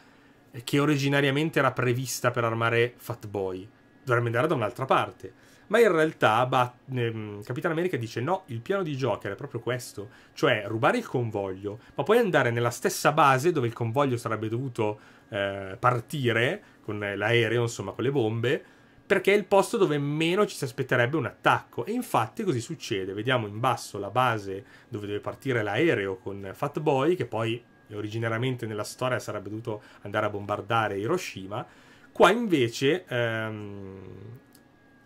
che originariamente era prevista per armare Fatboy? Dovrebbe andare da un'altra parte ma in realtà Bat- ehm, Capitan America dice no, il piano di Joker è proprio questo, cioè rubare il convoglio, ma poi andare nella stessa base dove il convoglio sarebbe dovuto eh, partire con l'aereo, insomma, con le bombe, perché è il posto dove meno ci si aspetterebbe un attacco. E infatti così succede. Vediamo in basso la base dove deve partire l'aereo con Fatboy, che poi originariamente nella storia sarebbe dovuto andare a bombardare Hiroshima. Qua invece ehm,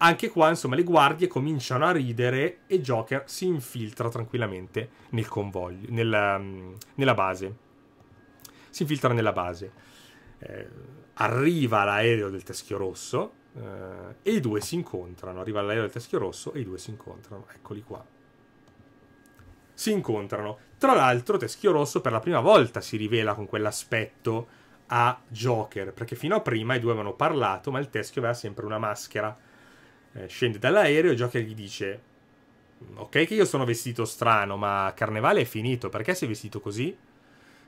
anche qua, insomma, le guardie cominciano a ridere e Joker si infiltra tranquillamente nel convoglio, nella, mm, nella base. Si infiltra nella base. Eh, arriva l'aereo del teschio rosso eh, e i due si incontrano. Arriva l'aereo del teschio rosso e i due si incontrano. Eccoli qua. Si incontrano. Tra l'altro, Teschio Rosso per la prima volta si rivela con quell'aspetto a Joker, perché fino a prima i due avevano parlato, ma il Teschio aveva sempre una maschera eh, scende dall'aereo e Joker gli dice mm, ok che io sono vestito strano ma carnevale è finito perché sei vestito così?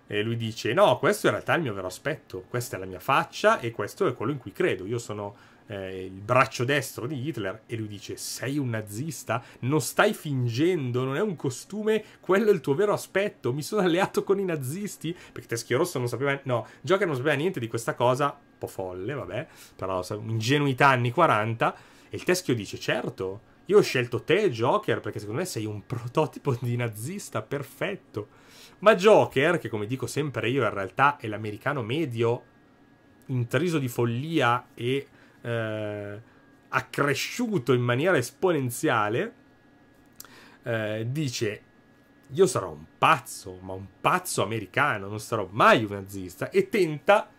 E lui dice no questo in realtà è il mio vero aspetto questa è la mia faccia e questo è quello in cui credo io sono eh, il braccio destro di Hitler e lui dice sei un nazista non stai fingendo non è un costume quello è il tuo vero aspetto mi sono alleato con i nazisti perché Teschio Rosso non sapeva no Joker non sapeva niente di questa cosa un po' folle vabbè però ingenuità anni 40 e il teschio dice, certo, io ho scelto te, Joker, perché secondo me sei un prototipo di nazista perfetto. Ma Joker, che come dico sempre io, in realtà è l'americano medio, intriso di follia e eh, accresciuto in maniera esponenziale, eh, dice io sarò un pazzo, ma un pazzo americano, non sarò mai un nazista, e tenta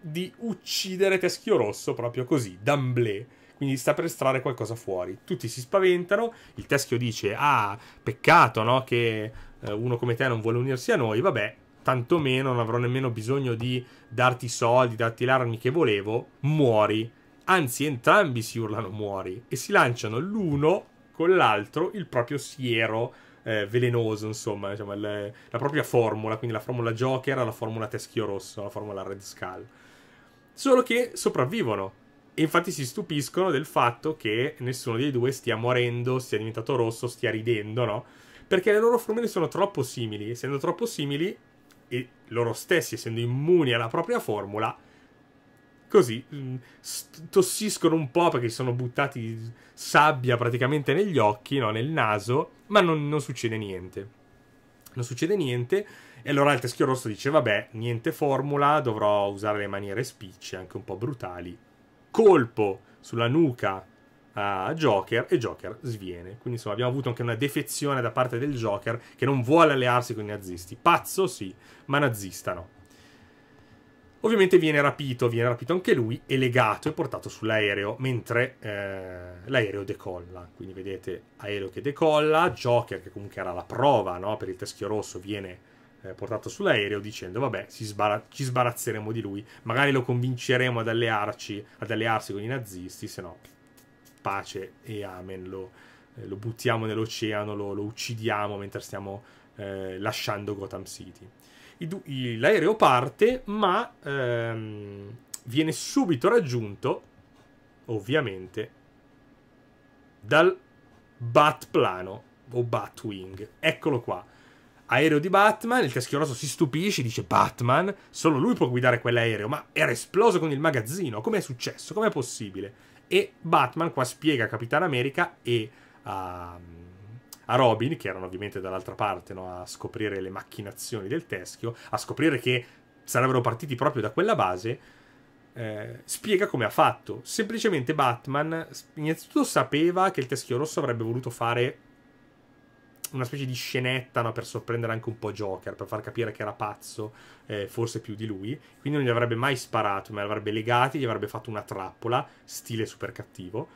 di uccidere Teschio Rosso proprio così, d'amblè, quindi sta per estrarre qualcosa fuori. Tutti si spaventano, il teschio dice, ah, peccato no, che eh, uno come te non vuole unirsi a noi, vabbè, tantomeno non avrò nemmeno bisogno di darti i soldi, darti le armi che volevo, muori. Anzi, entrambi si urlano muori e si lanciano l'uno con l'altro il proprio siero eh, velenoso, insomma, diciamo, le, la propria formula, quindi la formula Joker, la formula Teschio Rosso, la formula Red Skull. Solo che sopravvivono e infatti si stupiscono del fatto che nessuno dei due stia morendo, sia diventato rosso, stia ridendo, no? Perché le loro formule sono troppo simili. Essendo troppo simili, e loro stessi essendo immuni alla propria formula, così mm, tossiscono un po' perché si sono buttati sabbia praticamente negli occhi, no? nel naso, ma non, non succede niente. Non succede niente. E allora il teschio rosso dice: Vabbè, niente formula, dovrò usare le maniere spicce, anche un po' brutali colpo sulla nuca a Joker e Joker sviene. Quindi insomma abbiamo avuto anche una defezione da parte del Joker che non vuole allearsi con i nazisti. Pazzo sì, ma nazista no. Ovviamente viene rapito, viene rapito anche lui e legato e portato sull'aereo mentre eh, l'aereo decolla. Quindi vedete aereo che decolla, Joker che comunque era la prova no, per il teschio rosso viene eh, portato sull'aereo dicendo vabbè sbara- ci sbarazzeremo di lui, magari lo convinceremo ad allearci, ad allearsi con i nazisti, se no pace e amen, lo, eh, lo buttiamo nell'oceano, lo, lo, uccidiamo mentre stiamo eh, lasciando Gotham City. l'aereo parte ma ehm, viene subito raggiunto, ovviamente, dal Batplano o Batwing, eccolo qua aereo di Batman, il Teschio Rosso si stupisce, dice Batman, solo lui può guidare quell'aereo, ma era esploso con il magazzino, com'è successo, com'è possibile? E Batman qua spiega a Capitan America e a, a Robin, che erano ovviamente dall'altra parte no, a scoprire le macchinazioni del Teschio, a scoprire che sarebbero partiti proprio da quella base, eh, spiega come ha fatto. Semplicemente Batman, innanzitutto sapeva che il Teschio Rosso avrebbe voluto fare una specie di scenetta no, per sorprendere anche un po' Joker, per far capire che era pazzo, eh, forse più di lui. Quindi non gli avrebbe mai sparato, ma li avrebbe legati, gli avrebbe fatto una trappola, stile super cattivo.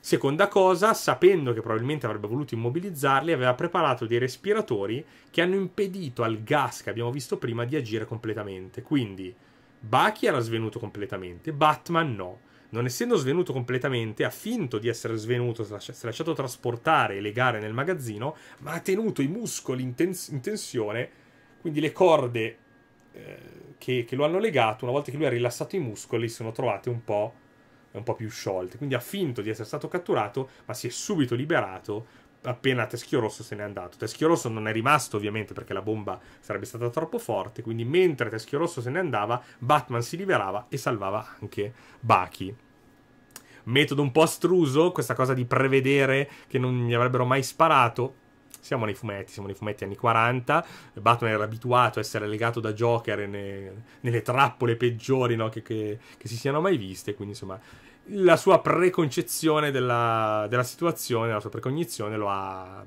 Seconda cosa, sapendo che probabilmente avrebbe voluto immobilizzarli, aveva preparato dei respiratori che hanno impedito al gas che abbiamo visto prima di agire completamente. Quindi Bucky era svenuto completamente, Batman no non essendo svenuto completamente, ha finto di essere svenuto, si è lasciato trasportare e legare nel magazzino, ma ha tenuto i muscoli in, tens- in tensione, quindi le corde eh, che, che, lo hanno legato, una volta che lui ha rilassato i muscoli, si sono trovate un po', un po' più sciolte. Quindi ha finto di essere stato catturato, ma si è subito liberato appena Teschio Rosso se n'è andato. Teschio Rosso non è rimasto ovviamente perché la bomba sarebbe stata troppo forte, quindi mentre Teschio Rosso se ne andava, Batman si liberava e salvava anche Baki. Metodo un po' astruso, questa cosa di prevedere che non gli avrebbero mai sparato, siamo nei fumetti, siamo nei fumetti anni 40, Batman era abituato a essere legato da Joker ne, nelle trappole peggiori no? che, che, che, si siano mai viste, quindi insomma la sua preconcezione della, della situazione, la sua precognizione lo ha,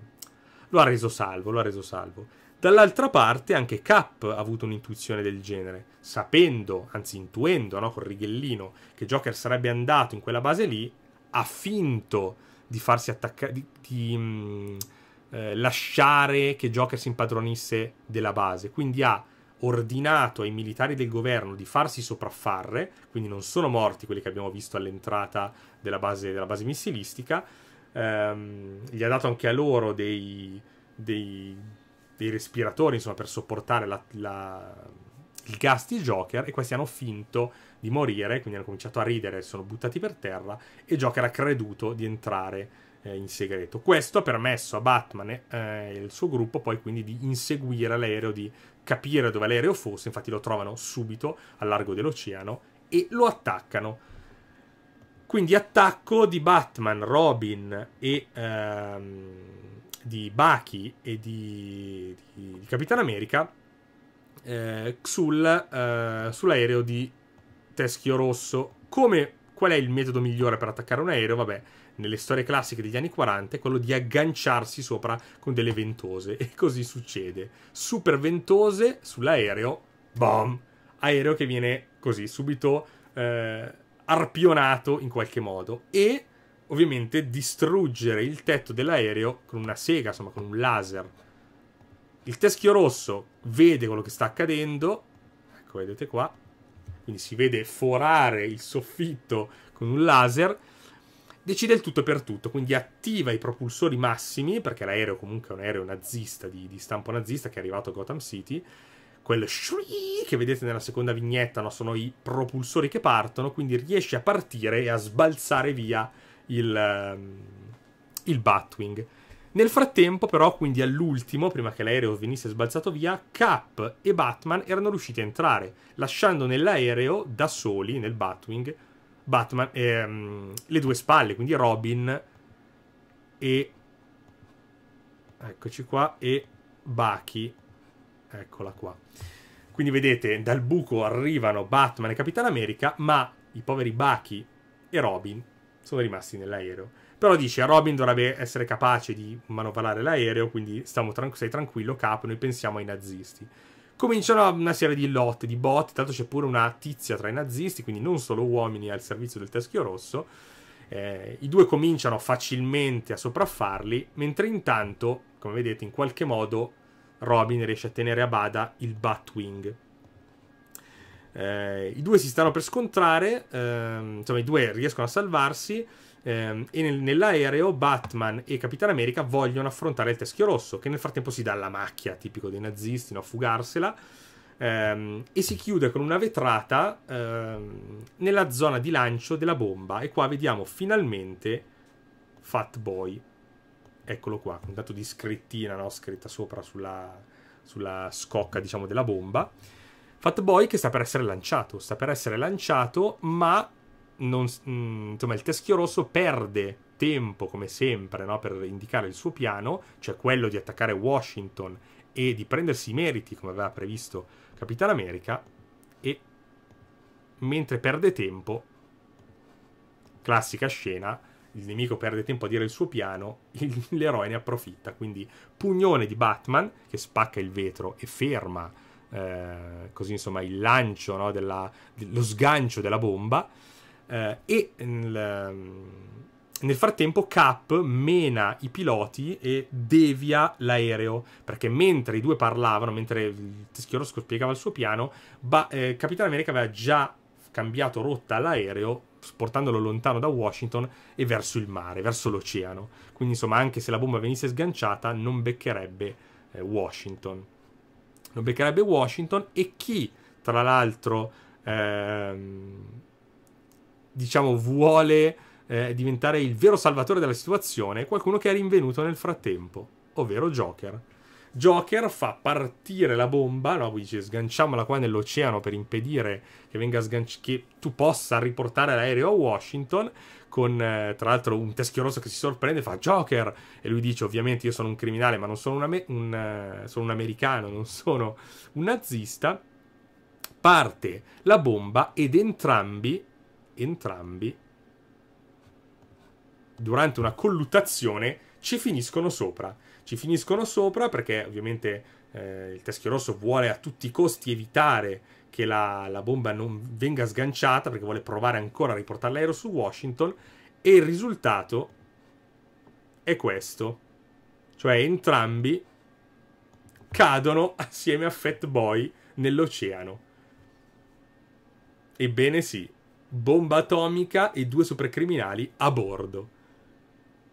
lo ha reso salvo, lo ha reso salvo. Dall'altra parte anche Cap ha avuto un'intuizione del genere, sapendo, anzi intuendo, no, con Righellino, che Joker sarebbe andato in quella base lì, ha finto di farsi attaccare, di, di mh, mm, eh, lasciare che Joker si impadronisse della base, quindi ha ordinato ai militari del governo di farsi sopraffare, quindi non sono morti quelli che abbiamo visto all'entrata della base, della base missilistica, ehm, gli ha dato anche a loro dei, dei, dei respiratori insomma, per sopportare la, la, il gas di Joker e questi hanno finto di morire, quindi hanno cominciato a ridere, sono buttati per terra e Joker ha creduto di entrare eh, in segreto. Questo ha permesso a Batman e eh, il suo gruppo poi quindi di inseguire l'aereo di capire dove l'aereo fosse, infatti lo trovano subito al largo dell'oceano e lo attaccano. Quindi attacco di Batman, Robin e ehm, di Baki e di, di, di Capitan America eh, sul, eh, sull'aereo di Teschio Rosso. Come, qual è il metodo migliore per attaccare un aereo? Vabbè, nelle storie classiche degli anni 40 è quello di agganciarsi sopra con delle ventose e così succede. Super ventose sull'aereo, boom, aereo che viene così subito eh, arpionato in qualche modo e ovviamente distruggere il tetto dell'aereo con una sega, insomma con un laser. Il teschio rosso vede quello che sta accadendo, ecco vedete qua, quindi si vede forare il soffitto con un laser decide il tutto per tutto, quindi attiva i propulsori massimi, perché l'aereo comunque è un aereo nazista, di, di stampo nazista, che è arrivato a Gotham City, quel shrii che vedete nella seconda vignetta, no? sono i propulsori che partono, quindi riesce a partire e a sbalzare via il, um, il Batwing. Nel frattempo, però, quindi all'ultimo, prima che l'aereo venisse sbalzato via, Cap e Batman erano riusciti a entrare, lasciando nell'aereo da soli, nel Batwing, Batman, ehm, le due spalle, quindi Robin e... Eccoci qua, e Baki. Eccola qua. Quindi vedete, dal buco arrivano Batman e Capitan America, ma i poveri Baki e Robin sono rimasti nell'aereo. Però dice, Robin dovrebbe essere capace di manovrare l'aereo, quindi stiamo tran sei tranquillo, capo, noi pensiamo ai nazisti cominciano una serie di lotte, di botte, tanto c'è pure una tizia tra i nazisti, quindi non solo uomini al servizio del teschio rosso. Eh, I due cominciano facilmente a sopraffarli, mentre intanto, come vedete, in qualche modo Robin riesce a tenere a bada il Batwing. Eh, I due si stanno per scontrare, ehm, insomma i due riescono a salvarsi, Ehm, e nell'aereo Batman e Capitan America vogliono affrontare il teschio rosso, che nel frattempo si dà alla macchia, tipico dei nazisti, no? a fugarsela. Ehm, e si chiude con una vetrata ehm, nella zona di lancio della bomba. E qua vediamo finalmente Fat Boy. Eccolo qua, un dato di scrittina no? scritta sopra sulla, sulla scocca diciamo, della bomba. Fatboy che sta per essere lanciato, sta per essere lanciato, ma non, mm, insomma, il teschio rosso perde tempo, come sempre, no? per indicare il suo piano, cioè quello di attaccare Washington e di prendersi i meriti, come aveva previsto Capitan America, e mentre perde tempo, classica scena, il nemico perde tempo a dire il suo piano, l'eroe ne approfitta, quindi pugnone di Batman che spacca il vetro e ferma eh, così insomma il lancio no, della, dello sgancio della bomba eh, e nel, nel frattempo Cap mena i piloti e devia l'aereo, perché mentre i due parlavano, mentre il teschio rosso spiegava il suo piano, ba- eh, Capitano America aveva già cambiato rotta all'aereo portandolo lontano da Washington e verso il mare, verso l'oceano. Quindi, insomma, anche se la bomba venisse sganciata, non beccherebbe eh, Washington. Non beccherebbe Washington e chi, tra l'altro, ehm, diciamo, vuole eh, diventare il vero salvatore della situazione è qualcuno che è rinvenuto nel frattempo, ovvero Joker. Joker fa partire la bomba, no, dice sganciamola qua nell'oceano per impedire che, venga sganci- che tu possa riportare l'aereo a Washington, con eh, tra l'altro un teschio rosso che si sorprende fa Joker e lui dice ovviamente io sono un criminale ma non sono un, ame- un, uh, sono un americano, non sono un nazista, parte la bomba ed entrambi entrambi durante una colluttazione ci finiscono sopra. Ci finiscono sopra perché ovviamente eh, il teschio rosso vuole a tutti i costi evitare che la, la bomba non venga sganciata perché vuole provare ancora a riportare l'aereo su Washington e il risultato è questo. Cioè entrambi cadono assieme a Fat Boy nell'oceano. Ebbene sì, bomba atomica e due supercriminali a bordo.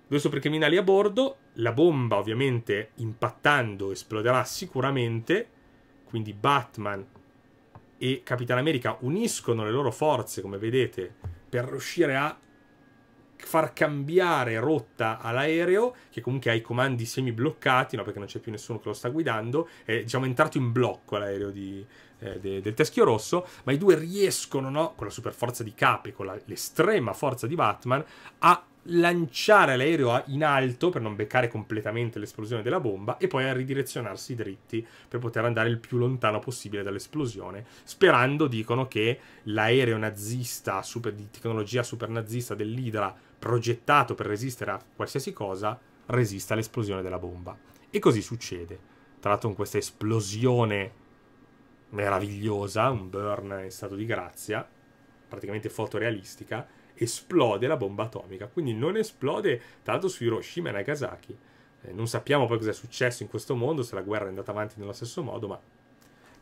Due supercriminali a bordo, la bomba ovviamente impattando esploderà sicuramente, quindi Batman e Capitan America uniscono le loro forze, come vedete, per riuscire a far cambiare rotta all'aereo, che comunque ha i comandi semi bloccati, no, perché non c'è più nessuno che lo sta guidando, diciamo, è diciamo, entrato in blocco l'aereo di, eh, de, del teschio rosso, ma i due riescono, no, con la super forza di Cap e con l'estrema forza di Batman, a lanciare l'aereo in alto per non beccare completamente l'esplosione della bomba e poi a ridirezionarsi dritti per poter andare il più lontano possibile dall'esplosione, sperando, dicono, che l'aereo nazista super, di tecnologia super nazista dell'Idra progettato per resistere a qualsiasi cosa, resista all'esplosione della bomba. E così succede. Tra l'altro con questa esplosione meravigliosa, un burn in stato di grazia, praticamente fotorealistica, esplode la bomba atomica. Quindi non esplode, tra l'altro, su Hiroshima e Nagasaki. Eh, non sappiamo poi cosa è successo in questo mondo, se la guerra è andata avanti nello stesso modo, ma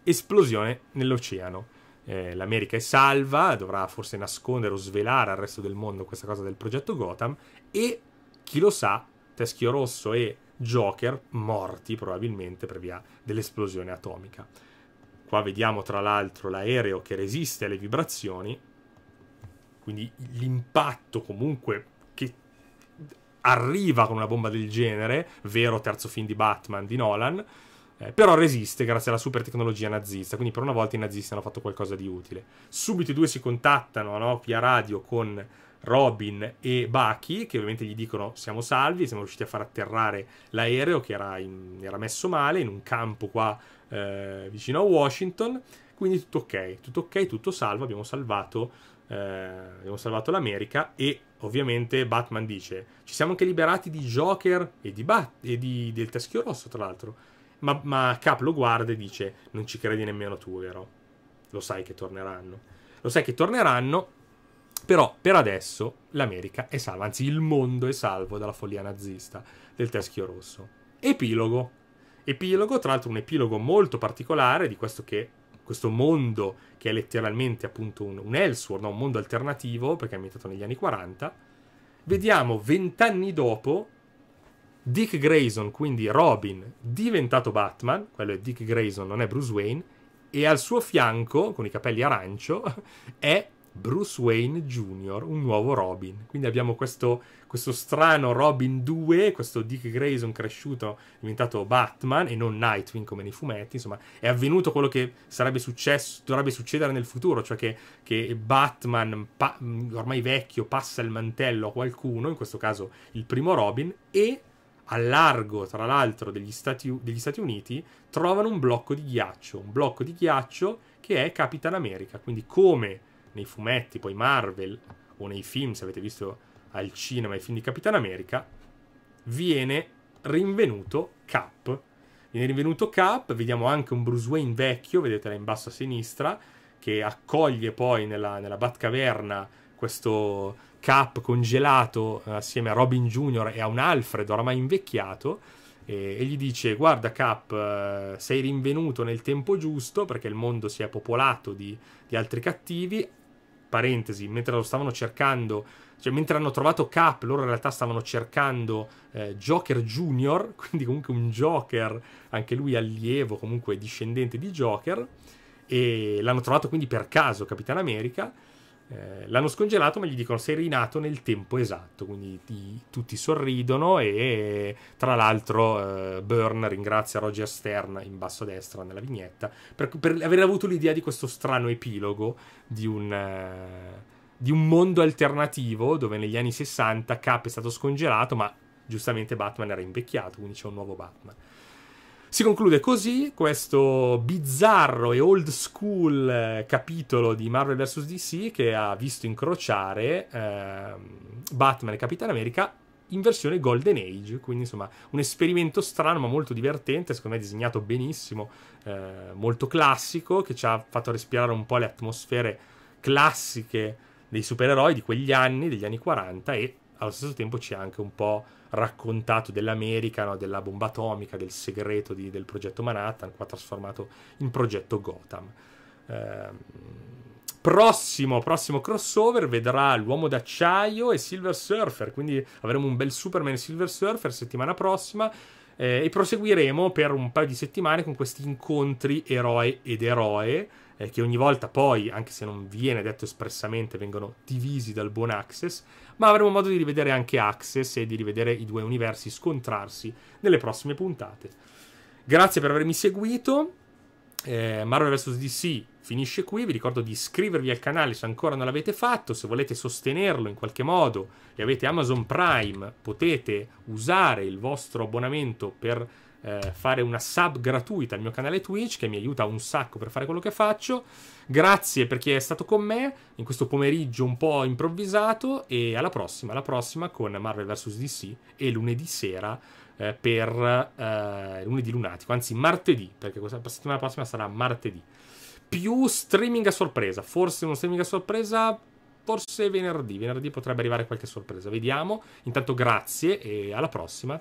esplosione nell'oceano eh, l'America è salva, dovrà forse nascondere o svelare al resto del mondo questa cosa del progetto Gotham e chi lo sa, Teschio Rosso e Joker morti probabilmente per via dell'esplosione atomica. Qua vediamo tra l'altro l'aereo che resiste alle vibrazioni, quindi l'impatto comunque che arriva con una bomba del genere, vero terzo film di Batman di Nolan, eh, però resiste grazie alla super tecnologia nazista, quindi per una volta i nazisti hanno fatto qualcosa di utile. Subito i due si contattano no, via radio con Robin e Baki, che ovviamente gli dicono siamo salvi, siamo riusciti a far atterrare l'aereo che era, in, era messo male in un campo qua eh, vicino a Washington, quindi tutto ok, tutto ok, tutto salvo, abbiamo salvato, eh, abbiamo salvato l'America e ovviamente Batman dice ci siamo anche liberati di Joker e, di Bat- e di, del Teschio Rosso tra l'altro ma, ma Cap lo guarda e dice non ci credi nemmeno tu, vero? Lo sai che torneranno. Lo sai che torneranno, però per adesso l'America è salva, anzi il mondo è salvo dalla follia nazista del teschio rosso. Epilogo. Epilogo, tra l'altro un epilogo molto particolare di questo che questo mondo che è letteralmente appunto un, un Elsewhere, no? un mondo alternativo perché è ambientato negli anni 40. Vediamo vent'anni dopo Dick Grayson, quindi Robin, diventato Batman, quello è Dick Grayson, non è Bruce Wayne, e al suo fianco, con i capelli arancio, è Bruce Wayne Jr., un nuovo Robin. Quindi abbiamo questo, questo strano Robin 2, questo Dick Grayson cresciuto, diventato Batman e non Nightwing come nei fumetti. Insomma, è avvenuto quello che sarebbe successo, dovrebbe succedere nel futuro, cioè che, che Batman, pa- ormai vecchio, passa il mantello a qualcuno, in questo caso il primo Robin, e al largo, tra l'altro, degli Stati, degli Stati Uniti, trovano un blocco di ghiaccio, un blocco di ghiaccio che è Capitan America. Quindi come nei fumetti, poi Marvel o nei film, se avete visto al cinema i film di Capitan America, viene rinvenuto Cap. Viene rinvenuto Cap, vediamo anche un Bruce Wayne vecchio, vedete là in basso a sinistra, che accoglie poi nella, nella Batcaverna questo Cap congelato eh, assieme a Robin Jr. e a un Alfred oramai invecchiato e, gli dice guarda Cap eh, sei rinvenuto nel tempo giusto perché il mondo si è popolato di, di altri cattivi parentesi mentre lo stavano cercando cioè mentre hanno trovato Cap loro in realtà stavano cercando eh, Joker Junior quindi comunque un Joker anche lui allievo comunque discendente di Joker e l'hanno trovato quindi per caso Capitan America eh, l'hanno scongelato ma gli dicono sei rinato nel tempo esatto, quindi ti, tutti sorridono e tra l'altro eh, Byrne ringrazia Roger Stern in basso a destra nella vignetta per, per aver avuto l'idea di questo strano epilogo di un, eh, di un mondo alternativo dove negli anni 60 Cap è stato scongelato ma giustamente Batman era invecchiato, quindi c'è un nuovo Batman. Si conclude così questo bizzarro e old school eh, capitolo di Marvel vs. DC che ha visto incrociare eh, Batman e Capitan America in versione Golden Age, quindi insomma un esperimento strano ma molto divertente, secondo me disegnato benissimo, eh, molto classico, che ci ha fatto respirare un po' le atmosfere classiche dei supereroi di quegli anni, degli anni 40 e allo stesso tempo ci ha anche un po' raccontato dell'America, no? della bomba atomica, del segreto di, del progetto Manhattan, qua trasformato in progetto Gotham. Ehm, prossimo, prossimo crossover vedrà l'uomo d'acciaio e Silver Surfer, quindi avremo un bel Superman e Silver Surfer settimana prossima. Eh, e proseguiremo per un paio di settimane con questi incontri eroe ed eroe eh, che ogni volta poi, anche se non viene detto espressamente, vengono divisi dal buon Access, ma avremo modo di rivedere anche Access e di rivedere i due universi scontrarsi nelle prossime puntate. Grazie per avermi seguito. Eh, Marvel vs DC finisce qui, vi ricordo di iscrivervi al canale se ancora non l'avete fatto, se volete sostenerlo in qualche modo e avete Amazon Prime potete usare il vostro abbonamento per eh, fare una sub gratuita al mio canale Twitch che mi aiuta un sacco per fare quello che faccio. Grazie per chi è stato con me in questo pomeriggio un po' improvvisato e alla prossima, alla prossima con Marvel vs DC e lunedì sera eh, per eh, lunedì lunatico, anzi martedì, perché questa settimana prossima sarà martedì. Più streaming a sorpresa, forse uno streaming a sorpresa forse venerdì. Venerdì potrebbe arrivare qualche sorpresa. Vediamo. Intanto grazie e alla prossima.